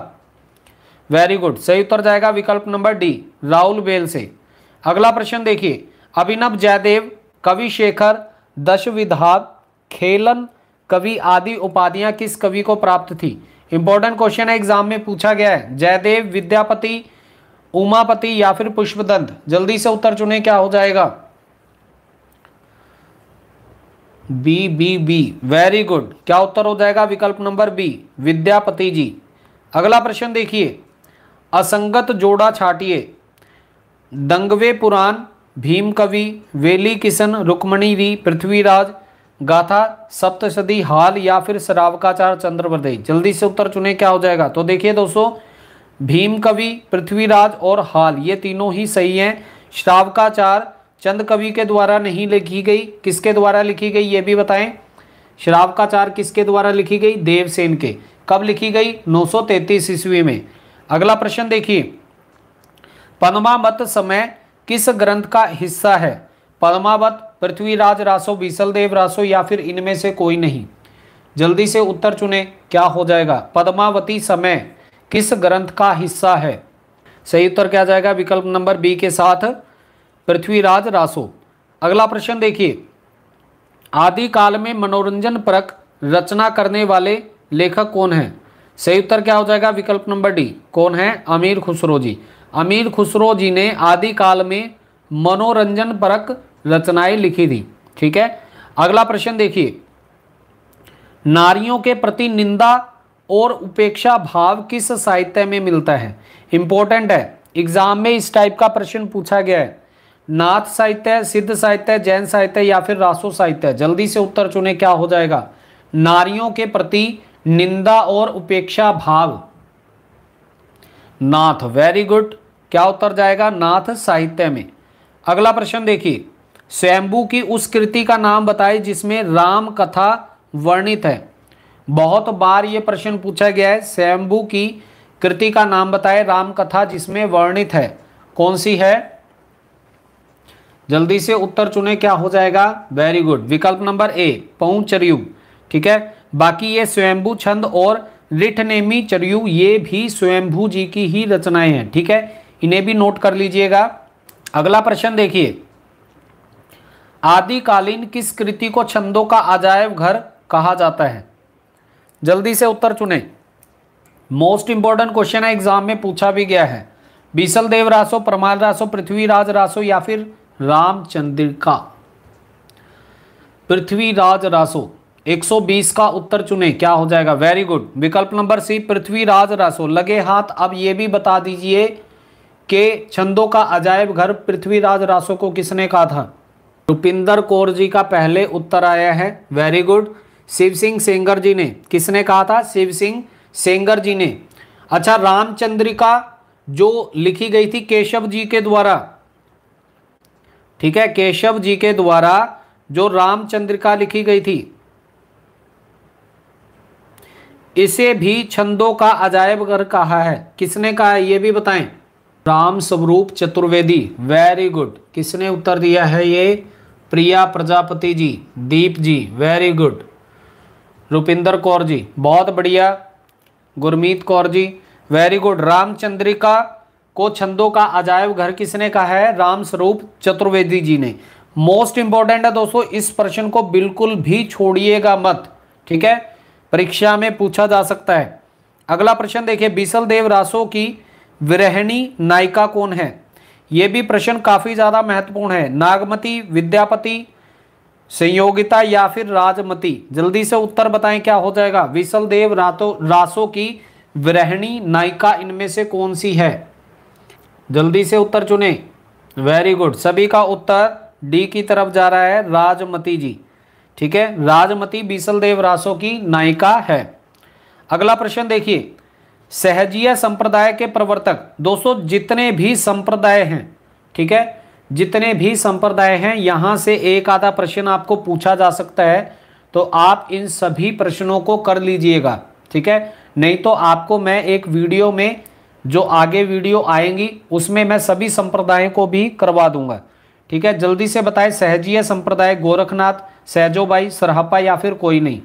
वेरी गुड सही उत्तर जाएगा विकल्प नंबर डी राहुल बेल से अगला प्रश्न देखिए अभिनव जयदेव कवि शेखर दशविधाब खेलन कवि आदि उपाधियां किस कवि को प्राप्त थी इंपॉर्टेंट क्वेश्चन है एग्जाम में पूछा गया है जयदेव विद्यापति उमापति या फिर पुष्पदंत जल्दी से उत्तर चुने क्या हो जाएगा B B B very good क्या उत्तर हो जाएगा विकल्प नंबर बी विद्यापति जी अगला प्रश्न देखिए असंगत जोड़ा छाटिए दंगवे पुराण भीम कवि वेली किशन रुक्मणी री पृथ्वीराज गाथा सप्तशदी हाल या फिर श्रावकाचार चंद्रवदय जल्दी से उत्तर चुने क्या हो जाएगा तो देखिए दोस्तों भीम कवि पृथ्वीराज और हाल ये तीनों ही सही हैं श्रावकाचार चंद कवि के द्वारा नहीं लिखी गई किसके द्वारा लिखी गई ये भी बताएं श्रावकाचार किसके द्वारा लिखी गई देवसेन के कब लिखी गई 933 ईस्वी में अगला प्रश्न देखिए पद्मावत समय किस ग्रंथ का हिस्सा है पद्मावत पृथ्वीराज रासो बीसलदेव रासो या फिर इनमें से कोई नहीं जल्दी से उत्तर चुने क्या हो जाएगा पद्मावती समय किस ग्रंथ का हिस्सा है सही उत्तर क्या जाएगा विकल्प नंबर बी के साथ पृथ्वीराज रासो अगला प्रश्न देखिए आदि काल में मनोरंजन परक रचना करने वाले लेखक कौन हैं सही उत्तर क्या हो जाएगा विकल्प नंबर डी कौन है अमीर खुसरो जी अमीर खुसरो जी ने आदिकाल में मनोरंजन परक रचनाएं लिखी थी ठीक है अगला प्रश्न देखिए नारियों के प्रति निंदा और उपेक्षा भाव किस साहित्य में मिलता है इंपॉर्टेंट है एग्जाम में इस टाइप का प्रश्न पूछा गया है नाथ साहित्य सिद्ध साहित्य जैन साहित्य या फिर रासो साहित्य जल्दी से उत्तर चुने क्या हो जाएगा नारियों के प्रति निंदा और उपेक्षा भाव नाथ वेरी गुड क्या उत्तर जाएगा नाथ साहित्य में अगला प्रश्न देखिए स्वयंभू की उस कृति का नाम बताए जिसमें राम कथा वर्णित है बहुत बार ये प्रश्न पूछा गया है स्वयंभू की कृति का नाम बताए राम कथा जिसमें वर्णित है कौन सी है जल्दी से उत्तर चुने क्या हो जाएगा वेरी गुड विकल्प नंबर ए पहुंचरयु ठीक है बाकी ये स्वयंभू छंद और रिठनेमी चरयू ये भी स्वयंभू जी की ही रचनाएं हैं ठीक है इन्हें भी नोट कर लीजिएगा अगला प्रश्न देखिए आदिकालीन किस कृति को छंदों का अजायब घर कहा जाता है जल्दी से उत्तर चुने मोस्ट इंपॉर्टेंट क्वेश्चन है एग्जाम में पूछा भी गया है बीसल देव रासो प्रमाण रासो पृथ्वीराज रासो या फिर रामचंद्रिका पृथ्वीराज रासो 120 का उत्तर चुने क्या हो जाएगा वेरी गुड विकल्प नंबर सी पृथ्वीराज रासो लगे हाथ अब यह भी बता दीजिए के छंदों का अजायब घर पृथ्वीराज रासो को किसने कहा था रुपिंदर कौर जी का पहले उत्तर आया है वेरी गुड शिव सिंह सेंगर जी ने किसने कहा था शिव सिंह सेंगर जी ने अच्छा रामचंद्रिका जो लिखी गई थी केशव जी के द्वारा ठीक है केशव जी के द्वारा जो रामचंद्रिका लिखी गई थी इसे भी छंदों का अजायब घर कहा है किसने कहा है ये भी बताएं राम स्वरूप चतुर्वेदी वेरी गुड किसने उत्तर दिया है ये प्रिया प्रजापति जी दीप जी वेरी गुड रुपिंदर कौर जी बहुत बढ़िया गुरमीत कौर जी वेरी गुड रामचंद्रिका को छंदों का अजायब घर किसने कहा है राम स्वरूप चतुर्वेदी जी ने मोस्ट इंपॉर्टेंट है दोस्तों इस प्रश्न को बिल्कुल भी छोड़िएगा मत ठीक है परीक्षा में पूछा जा सकता है अगला प्रश्न देखिए बिसल देव रासो की विरहणी नायिका कौन है ये भी प्रश्न काफ़ी ज़्यादा महत्वपूर्ण है नागमती विद्यापति संयोगिता या फिर राजमती जल्दी से उत्तर बताएं क्या हो जाएगा विशल देव रातो रासो की विरहणी नायिका इनमें से कौन सी है जल्दी से उत्तर चुने वेरी गुड सभी का उत्तर डी की तरफ जा रहा है राजमती जी ठीक है राजमती बीसल देव रासो की नायिका है अगला प्रश्न देखिए सहजिया संप्रदाय के प्रवर्तक दोस्तों जितने भी संप्रदाय हैं ठीक है जितने भी संप्रदाय हैं यहाँ से एक आधा प्रश्न आपको पूछा जा सकता है तो आप इन सभी प्रश्नों को कर लीजिएगा ठीक है नहीं तो आपको मैं एक वीडियो में जो आगे वीडियो आएंगी उसमें मैं सभी संप्रदाय को भी करवा दूंगा ठीक है जल्दी से बताएं सहजीय संप्रदाय गोरखनाथ सहजोबाई सरहपा या फिर कोई नहीं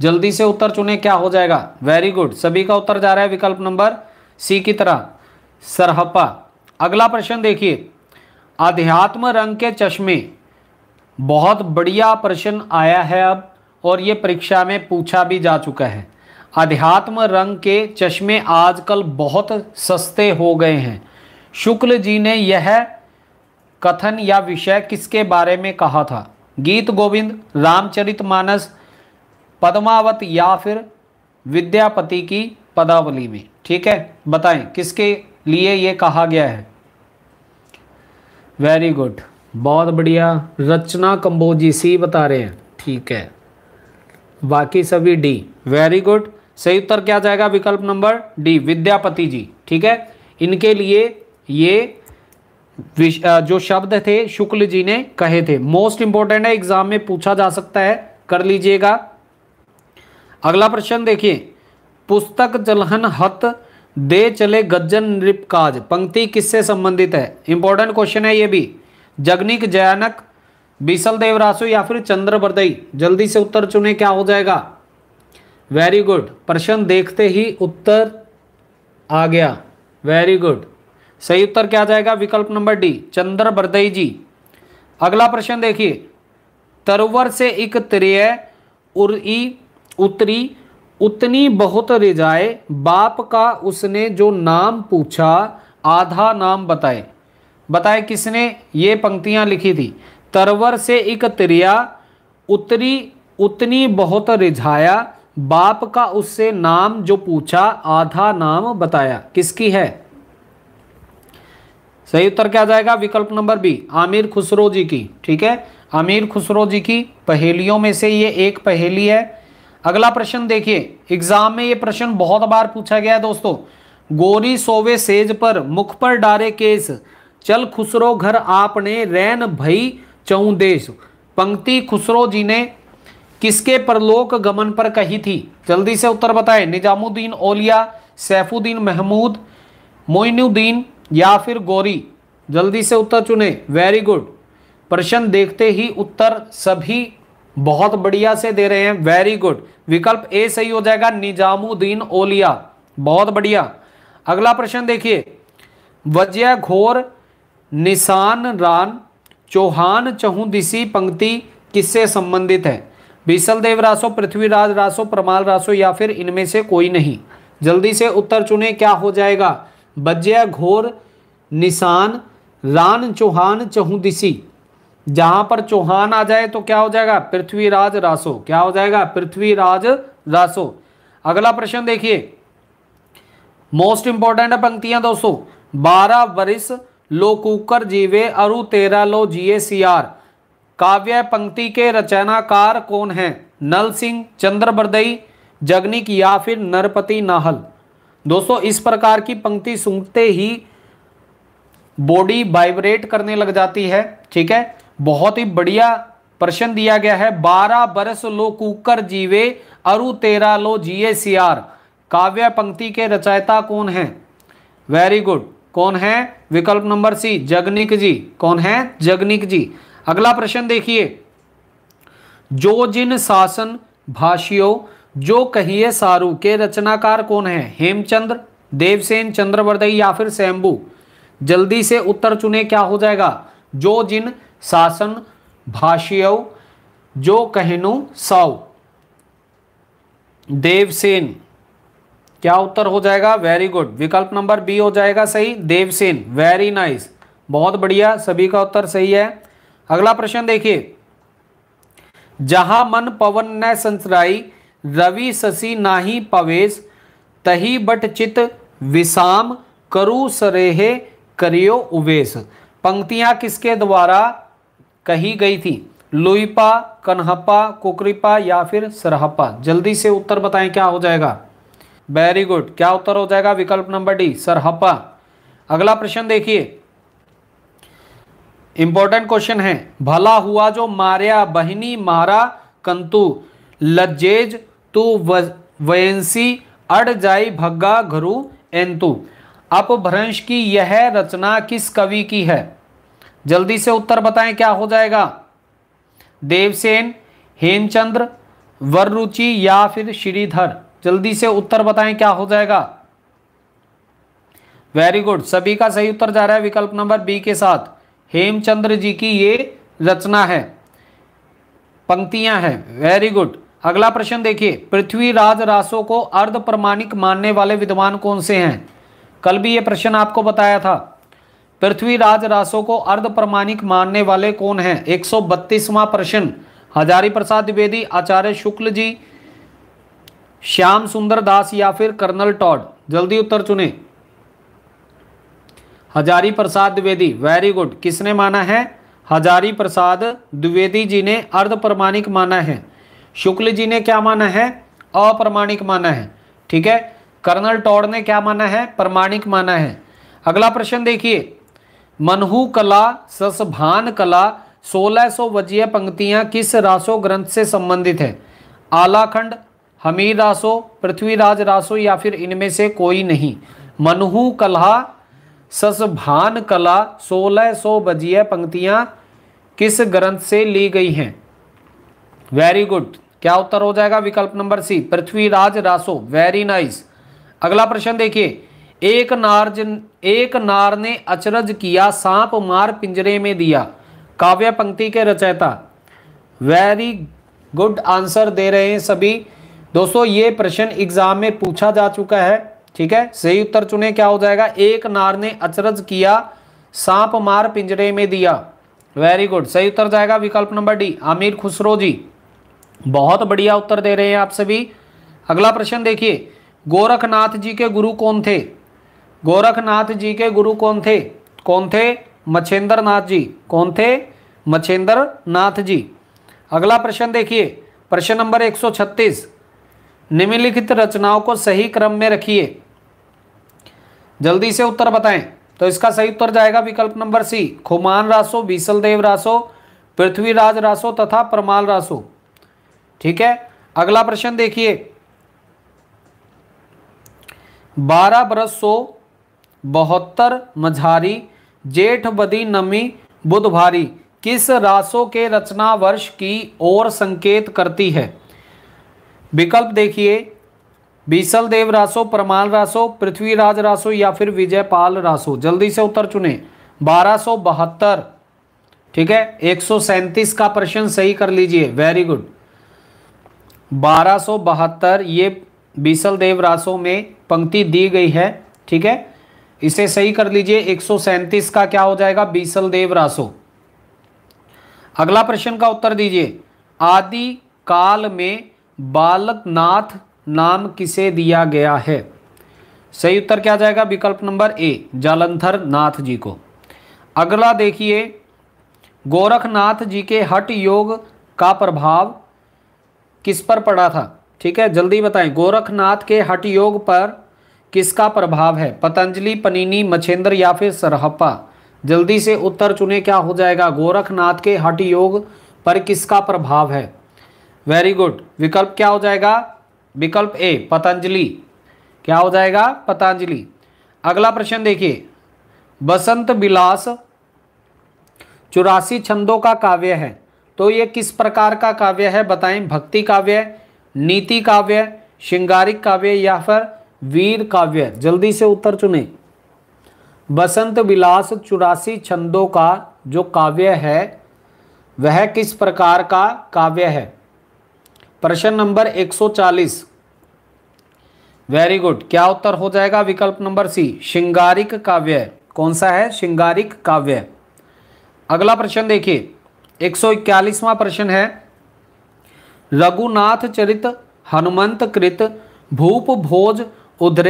जल्दी से उत्तर चुने क्या हो जाएगा वेरी गुड सभी का उत्तर जा रहा है विकल्प नंबर सी की तरह सरहपा अगला प्रश्न देखिए अध्यात्म रंग के चश्मे बहुत बढ़िया प्रश्न आया है अब और ये परीक्षा में पूछा भी जा चुका है अध्यात्म रंग के चश्मे आजकल बहुत सस्ते हो गए हैं शुक्ल जी ने यह कथन या विषय किसके बारे में कहा था गीत गोविंद रामचरितमानस पद्मावत या फिर विद्यापति की पदावली में ठीक है बताएं किसके लिए ये कहा गया है वेरी गुड बहुत बढ़िया रचना कंबोजी सी बता रहे हैं ठीक है बाकी सभी डी वेरी गुड सही उत्तर क्या जाएगा विकल्प नंबर डी विद्यापति जी ठीक है इनके लिए ये जो शब्द थे शुक्ल जी ने कहे थे मोस्ट इंपॉर्टेंट है एग्जाम में पूछा जा सकता है कर लीजिएगा अगला प्रश्न देखिए पुस्तक जलहन हत दे चले गज्जन नृप काज पंक्ति किससे संबंधित है इंपॉर्टेंट क्वेश्चन है ये भी जगनिक जयानक बिसल देवरासु या फिर चंद्र बरदई जल्दी से उत्तर चुने क्या हो जाएगा वेरी गुड प्रश्न देखते ही उत्तर आ गया वेरी गुड सही उत्तर क्या जाएगा विकल्प नंबर डी चंद्र बरदई जी अगला प्रश्न देखिए तरवर से एक त्रिय उर्ई उतरी उतनी बहुत रिजाए बाप का उसने जो नाम पूछा आधा नाम बताए बताए किसने ये पंक्तियां लिखी थी तरवर से एक तिरिया उतरी उतनी बहुत रिझाया बाप का उससे नाम जो पूछा आधा नाम बताया किसकी है सही उत्तर क्या जाएगा विकल्प नंबर बी आमिर खुसरो जी की ठीक है आमिर खुसरो जी की पहेलियों में से ये एक पहेली है अगला प्रश्न देखिए एग्जाम में ये प्रश्न बहुत बार पूछा गया है दोस्तों गोरी सोवे सेज पर मुख पर डारे केस चल खुसरो घर आपने रैन भई चौ देश पंक्ति खुसरो जी ने किसके परलोक गमन पर कही थी जल्दी से उत्तर बताएं निजामुद्दीन ओलिया सैफुद्दीन महमूद मोइनुद्दीन या फिर गौरी जल्दी से उत्तर चुने वेरी गुड प्रश्न देखते ही उत्तर सभी बहुत बढ़िया से दे रहे हैं वेरी गुड विकल्प ए सही हो जाएगा निजामुद्दीन ओलिया बहुत बढ़िया अगला प्रश्न देखिए वजय घोर निशान रान चौहान चहुदिसी पंक्ति किससे संबंधित है बीसल देव रासो पृथ्वीराज रासो प्रमाल रासो या फिर इनमें से कोई नहीं जल्दी से उत्तर चुने क्या हो जाएगा बज्या घोर निशान रान चौहान चहुदिशी जहां पर चौहान आ जाए तो क्या हो जाएगा पृथ्वीराज रासो क्या हो जाएगा पृथ्वीराज रासो अगला प्रश्न देखिए मोस्ट इंपॉर्टेंट पंक्तियां दोस्तों बारह वरिष्ठ लो कुकर जीवे अरु तेरा लो सी सियार काव्य पंक्ति के रचनाकार कौन है नल सिंह चंद्र बरदई जगनिक या फिर नरपति नाहल दोस्तों इस प्रकार की पंक्ति सुनते ही बॉडी वाइब्रेट करने लग जाती है ठीक है बहुत ही बढ़िया प्रश्न दिया गया है बारह बरस लो कुकर जीवे अरु तेरा लो जिए सियार काव्य पंक्ति के रचयिता कौन है वेरी गुड कौन है विकल्प नंबर सी जगनिक जी कौन है जगनिक जी अगला प्रश्न देखिए जो जिन शासन भाषियों जो कहिए सारू के रचनाकार कौन है हेमचंद्र देवसेन चंद्रवर्दई या फिर शैंबू जल्दी से उत्तर चुने क्या हो जाएगा जो जिन शासन भाष्य जो कहनु सौ देवसेन क्या उत्तर हो जाएगा वेरी गुड विकल्प नंबर बी हो जाएगा सही देवसेन वेरी नाइस बहुत बढ़िया सभी का उत्तर सही है अगला प्रश्न देखिए जहां मन पवन न संसराई रवि शशि नाही पवेश तही बट चित विषाम करु सरेहे करियो उवेश पंक्तियां किसके द्वारा कही गई थी लोईपा कन्हापा कोकरीपा या फिर सरहपा जल्दी से उत्तर बताएं क्या हो जाएगा वेरी गुड क्या उत्तर हो जाएगा विकल्प नंबर डी सरहपा अगला प्रश्न देखिए इंपॉर्टेंट क्वेश्चन है भला हुआ जो मारिया बहिनी मारा कंतु लज्जेज तू वयंसी अड़ जाई भग्गा घरु एंतु अपभ्रंश की यह रचना किस कवि की है जल्दी से उत्तर बताएं क्या हो जाएगा देवसेन हेमचंद्र वरुचि या फिर श्रीधर जल्दी से उत्तर बताएं क्या हो जाएगा वेरी गुड सभी का सही उत्तर जा रहा है विकल्प नंबर बी के साथ हेमचंद्र जी की ये रचना है पंक्तियां हैं वेरी गुड अगला प्रश्न देखिए पृथ्वीराज रासो को अर्ध प्रमाणिक मानने वाले विद्वान कौन से हैं कल भी ये प्रश्न आपको बताया था पृथ्वीराज रासो को अर्ध प्रमाणिक मानने वाले कौन हैं एक सौ प्रश्न हजारी प्रसाद द्विवेदी आचार्य शुक्ल जी श्याम सुंदर दास या फिर कर्नल टॉड जल्दी उत्तर चुने हजारी प्रसाद द्विवेदी वेरी गुड किसने माना है हजारी प्रसाद द्विवेदी जी ने अर्ध प्रमाणिक माना है शुक्ल जी ने क्या माना है अप्रमाणिक माना है ठीक है कर्नल टॉड ने क्या माना है प्रमाणिक माना है अगला प्रश्न देखिए मनहू कला ससभान कला 1600 वजीय पंक्तियां किस रासो ग्रंथ से संबंधित है आलाखंड हमीर रासो पृथ्वीराज रासो या फिर इनमें से कोई नहीं मनहू कला ससभान कला 1600 वजीय पंक्तियां किस ग्रंथ से ली गई हैं वेरी गुड क्या उत्तर हो जाएगा विकल्प नंबर C Prithviraj Raso very nice अगला प्रश्न देखिए एक नारज एक नार ने अचरज किया सांप मार पिंजरे में दिया काव्य पंक्ति के रचयिता वेरी गुड आंसर दे रहे हैं सभी दोस्तों ये प्रश्न एग्जाम में पूछा जा चुका है ठीक है सही उत्तर चुने क्या हो जाएगा एक नार ने अचरज किया सांप मार पिंजरे में दिया वेरी गुड सही उत्तर जाएगा विकल्प नंबर डी आमिर खुसरो जी बहुत बढ़िया उत्तर दे रहे हैं आप सभी अगला प्रश्न देखिए गोरखनाथ जी के गुरु कौन थे गोरखनाथ जी के गुरु कौन थे कौन थे मच्छेंद्र नाथ जी कौन थे मच्छेंद्र नाथ जी अगला प्रश्न देखिए प्रश्न नंबर 136 निम्नलिखित रचनाओं को सही क्रम में रखिए जल्दी से उत्तर बताएं तो इसका सही उत्तर जाएगा विकल्प नंबर सी खुमान रासो देव रासो पृथ्वीराज रासो तथा परमाल रासो ठीक है अगला प्रश्न देखिए बारह बरस सो बहत्तर मझारी जेठ बदी नमी बुध भारी किस राशो के रचना वर्ष की ओर संकेत करती है विकल्प देखिए बीसल देव रासो परमाल रासो पृथ्वीराज रासो या फिर विजयपाल रासो जल्दी से उत्तर चुने बारह ठीक है एक का प्रश्न सही कर लीजिए वेरी गुड बारह ये बीसल देव रासो में पंक्ति दी गई है ठीक है इसे सही कर लीजिए एक का क्या हो जाएगा बीसल देव रासो अगला प्रश्न का उत्तर दीजिए आदि काल में बालकनाथ नाम किसे दिया गया है सही उत्तर क्या जाएगा विकल्प नंबर ए जालंधर नाथ जी को अगला देखिए गोरखनाथ जी के हट योग का प्रभाव किस पर पड़ा था ठीक है जल्दी बताएं गोरखनाथ के हट योग पर किसका प्रभाव है पतंजलि पनीनी मछेंद्र या फिर सरहप्पा जल्दी से उत्तर चुने क्या हो जाएगा गोरखनाथ के हट योग पर किसका प्रभाव है वेरी गुड विकल्प क्या हो जाएगा विकल्प ए पतंजलि क्या हो जाएगा पतंजलि अगला प्रश्न देखिए बसंत बिलास चौरासी छंदों का काव्य है तो ये किस प्रकार का काव्य है बताएं भक्ति काव्य नीति काव्य श्रृंगारिक काव्य या फिर वीर काव्य जल्दी से उत्तर चुने बसंत विलास चौरासी छंदों का जो काव्य है वह किस प्रकार का काव्य है प्रश्न नंबर 140 वेरी गुड क्या उत्तर हो जाएगा विकल्प नंबर सी श्रृंगारिक काव्य कौन सा है श्रृंगारिक काव्य अगला प्रश्न देखिए एक सौ प्रश्न है रघुनाथ चरित हनुमंत कृत भूप भोज उधर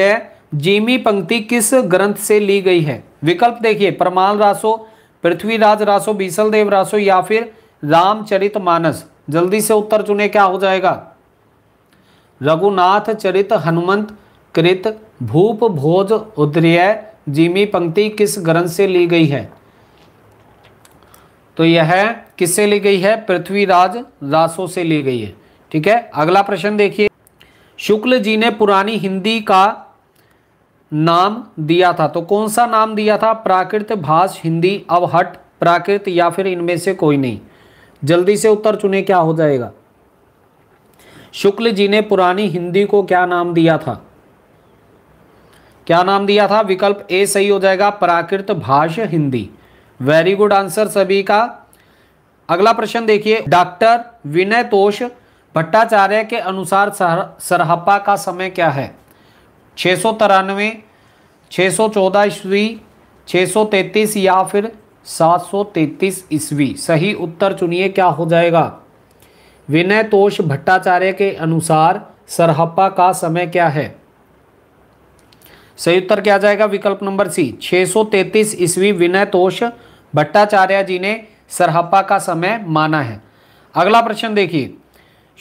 जीमी पंक्ति किस ग्रंथ से ली गई है विकल्प देखिए प्रमाण रासो पृथ्वीराज रासो बीसल देव रासो या फिर रामचरित मानस जल्दी से उत्तर चुने क्या हो जाएगा रघुनाथ चरित हनुमंत कृत भूप भोज उद्रिय जीमी पंक्ति किस ग्रंथ से ली गई है तो यह किससे ली गई है पृथ्वीराज रासो से ली गई है ठीक है अगला प्रश्न देखिए शुक्ल जी ने पुरानी हिंदी का नाम दिया था तो कौन सा नाम दिया था प्राकृत भाष हिंदी अवहट प्राकृत या फिर इनमें से कोई नहीं जल्दी से उत्तर चुने क्या हो जाएगा शुक्ल जी ने पुरानी हिंदी को क्या नाम दिया था क्या नाम दिया था विकल्प ए सही हो जाएगा प्राकृत भाष हिंदी वेरी गुड आंसर सभी का अगला प्रश्न देखिए डॉक्टर विनय तोष भट्टाचार्य के अनुसार सरहप्पा का समय क्या है छः सौ तिरानवे छः सौ चौदह ईस्वी छः सौ तैंतीस या फिर सात सौ तैंतीस ईस्वी सही उत्तर चुनिए क्या हो जाएगा विनय तोष भट्टाचार्य के अनुसार सरहप्पा का समय क्या है सही उत्तर क्या जाएगा विकल्प नंबर सी 633 ईस्वी विनय तोष भट्टाचार्य जी ने सरहप्पा का समय माना है अगला प्रश्न देखिए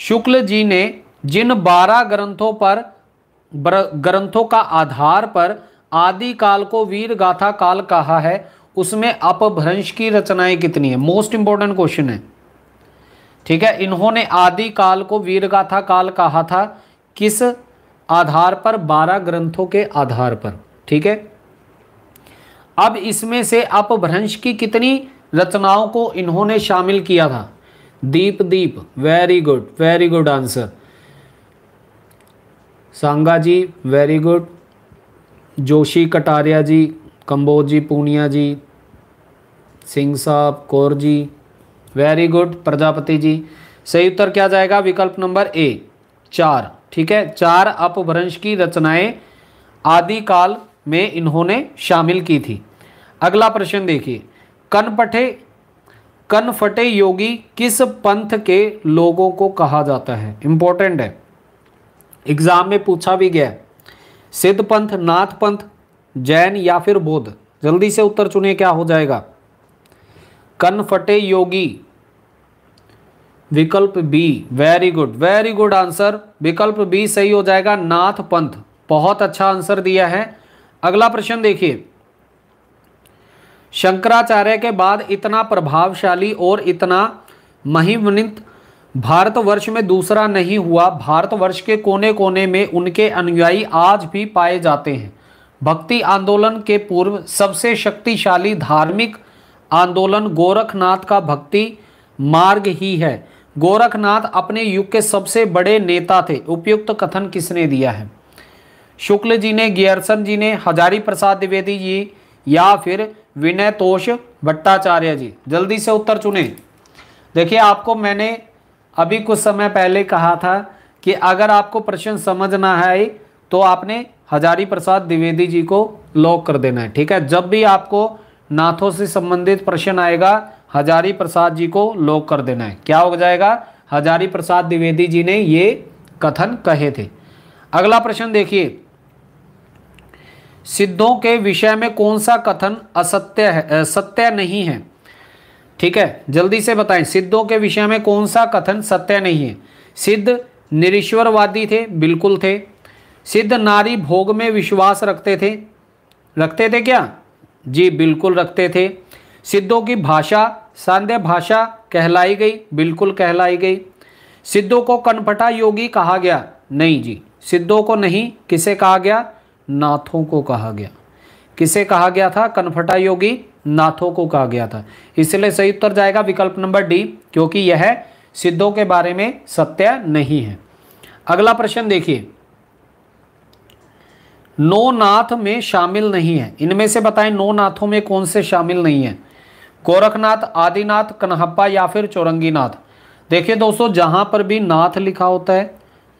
शुक्ल जी ने जिन बारह ग्रंथों पर ग्रंथों का आधार पर आदि काल को वीर गाथा काल कहा है उसमें अपभ्रंश की रचनाएं कितनी है मोस्ट इंपॉर्टेंट क्वेश्चन है ठीक है इन्होंने आदि काल को वीर गाथा काल कहा था किस आधार पर बारह ग्रंथों के आधार पर ठीक है अब इसमें से अपभ्रंश की कितनी रचनाओं को इन्होंने शामिल किया था Deep Deep very good very good answer Sanga ji very good Joshi Kataria ji Kamboj ji Poonia ji Singh साहब कौर जी वेरी गुड प्रजापति जी सही उत्तर क्या जाएगा विकल्प नंबर ए चार ठीक है चार अपभ्रंश की रचनाएं आदिकाल में इन्होंने शामिल की थी अगला प्रश्न देखिए कनपठे कनफटे योगी किस पंथ के लोगों को कहा जाता है इंपॉर्टेंट है एग्जाम में पूछा भी गया सिद्ध पंथ नाथ पंथ जैन या फिर बौद्ध जल्दी से उत्तर चुने क्या हो जाएगा कनफटे योगी विकल्प B very good very good answer विकल्प बी सही हो जाएगा नाथ पंथ बहुत अच्छा आंसर दिया है अगला प्रश्न देखिए शंकराचार्य के बाद इतना प्रभावशाली और इतना महिमनित भारतवर्ष में दूसरा नहीं हुआ भारतवर्ष के कोने कोने में उनके अनुयायी आज भी पाए जाते हैं भक्ति आंदोलन के पूर्व सबसे शक्तिशाली धार्मिक आंदोलन गोरखनाथ का भक्ति मार्ग ही है गोरखनाथ अपने युग के सबसे बड़े नेता थे उपयुक्त कथन किसने दिया है शुक्ल जी ने गियरसन जी ने हजारी प्रसाद द्विवेदी जी या फिर विनय तोष भट्टाचार्य जी जल्दी से उत्तर चुने देखिए आपको मैंने अभी कुछ समय पहले कहा था कि अगर आपको प्रश्न समझना है तो आपने हजारी प्रसाद द्विवेदी जी को लॉक कर देना है ठीक है जब भी आपको नाथों से संबंधित प्रश्न आएगा हजारी प्रसाद जी को लॉक कर देना है क्या हो जाएगा हजारी प्रसाद द्विवेदी जी ने ये कथन कहे थे अगला प्रश्न देखिए सिद्धों के विषय में कौन सा कथन असत्य है सत्य नहीं है ठीक है जल्दी से बताएं सिद्धों के विषय में कौन सा कथन सत्य नहीं है सिद्ध निरीश्वरवादी थे बिल्कुल थे सिद्ध नारी भोग में विश्वास रखते थे रखते थे क्या जी बिल्कुल रखते थे सिद्धों की भाषा सांध्य भाषा कहलाई गई बिल्कुल कहलाई गई सिद्धों को कनपटा योगी कहा गया नहीं जी सिद्धों को नहीं किसे कहा गया नाथों को कहा गया किसे कहा गया था कनफटा योगी नाथों को कहा गया था इसलिए सही उत्तर जाएगा विकल्प नंबर डी क्योंकि यह सिद्धों के बारे में सत्य नहीं है अगला प्रश्न देखिए नो नाथ में शामिल नहीं है इनमें से बताएं नो नाथों में कौन से शामिल नहीं है गोरखनाथ आदिनाथ कन्हप्पा या फिर चौरंगी नाथ देखिए दोस्तों जहां पर भी नाथ लिखा होता है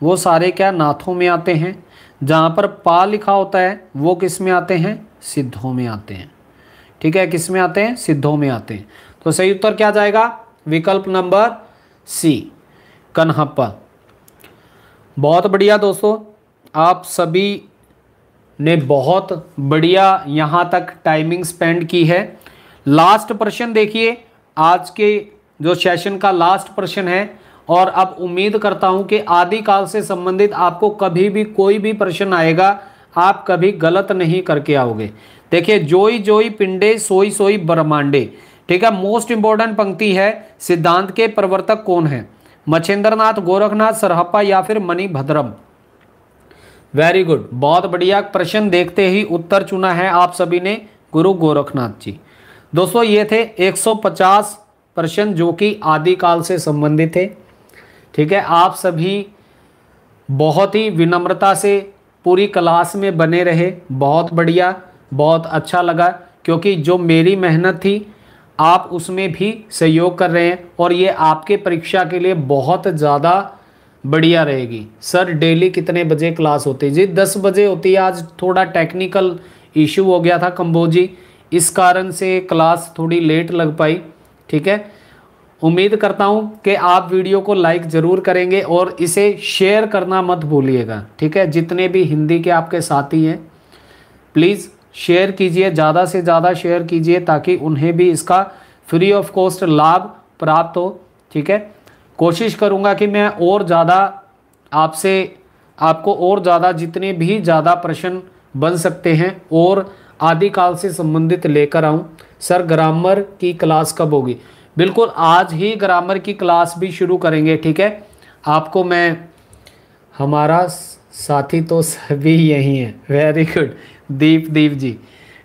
वो सारे क्या नाथों में आते हैं जहाँ पर पा लिखा होता है वो किस में आते हैं सिद्धों में आते हैं ठीक है किस में आते हैं सिद्धों में आते हैं तो सही उत्तर क्या जाएगा विकल्प नंबर सी कन्हप्पा बहुत बढ़िया दोस्तों आप सभी ने बहुत बढ़िया यहाँ तक टाइमिंग स्पेंड की है लास्ट प्रश्न देखिए आज के जो सेशन का लास्ट प्रश्न है और अब उम्मीद करता हूं कि आदिकाल से संबंधित आपको कभी भी कोई भी प्रश्न आएगा आप कभी गलत नहीं करके आओगे देखिए जोई जोई पिंडे सोई सोई ब्रह्मांडे ठीक है मोस्ट इंपॉर्टेंट पंक्ति है सिद्धांत के प्रवर्तक कौन है मच्छेंद्रनाथ गोरखनाथ सरहप्पा या फिर मनी भद्रम वेरी गुड बहुत बढ़िया प्रश्न देखते ही उत्तर चुना है आप सभी ने गुरु गोरखनाथ जी दोस्तों ये थे 150 प्रश्न जो कि आदिकाल से संबंधित थे ठीक है आप सभी बहुत ही विनम्रता से पूरी क्लास में बने रहे बहुत बढ़िया बहुत अच्छा लगा क्योंकि जो मेरी मेहनत थी आप उसमें भी सहयोग कर रहे हैं और ये आपके परीक्षा के लिए बहुत ज़्यादा बढ़िया रहेगी सर डेली कितने बजे क्लास होती है जी दस बजे होती है आज थोड़ा टेक्निकल इशू हो गया था कम्बोजी इस कारण से क्लास थोड़ी लेट लग पाई ठीक है उम्मीद करता हूँ कि आप वीडियो को लाइक ज़रूर करेंगे और इसे शेयर करना मत भूलिएगा ठीक है जितने भी हिंदी के आपके साथी हैं प्लीज़ शेयर कीजिए ज़्यादा से ज़्यादा शेयर कीजिए ताकि उन्हें भी इसका फ्री ऑफ कॉस्ट लाभ प्राप्त हो ठीक है कोशिश करूँगा कि मैं और ज़्यादा आपसे आपको और ज़्यादा जितने भी ज़्यादा प्रश्न बन सकते हैं और आदिकाल से संबंधित लेकर आऊँ सर ग्रामर की क्लास कब होगी बिल्कुल आज ही ग्रामर की क्लास भी शुरू करेंगे ठीक है आपको मैं हमारा साथी तो सभी यही हैं वेरी गुड दीप दीप जी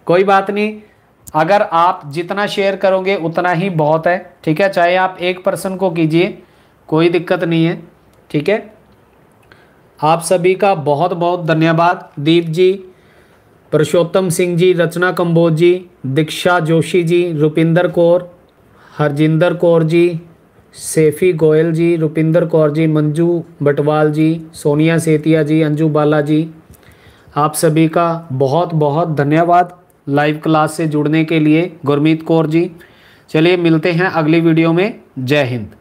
कोई बात नहीं अगर आप जितना शेयर करोगे उतना ही बहुत है ठीक है चाहे आप एक पर्सन को कीजिए कोई दिक्कत नहीं है ठीक है आप सभी का बहुत बहुत धन्यवाद दीप जी पुरुषोत्तम सिंह जी रचना कंबोज जी दीक्षा जोशी जी रुपिंदर कौर हरजिंदर कौर जी सेफ़ी गोयल जी रुपिंदर कौर जी मंजू बटवाल जी सोनिया सेतिया जी अंजू बाला जी आप सभी का बहुत बहुत धन्यवाद लाइव क्लास से जुड़ने के लिए गुरमीत कौर जी चलिए मिलते हैं अगली वीडियो में जय हिंद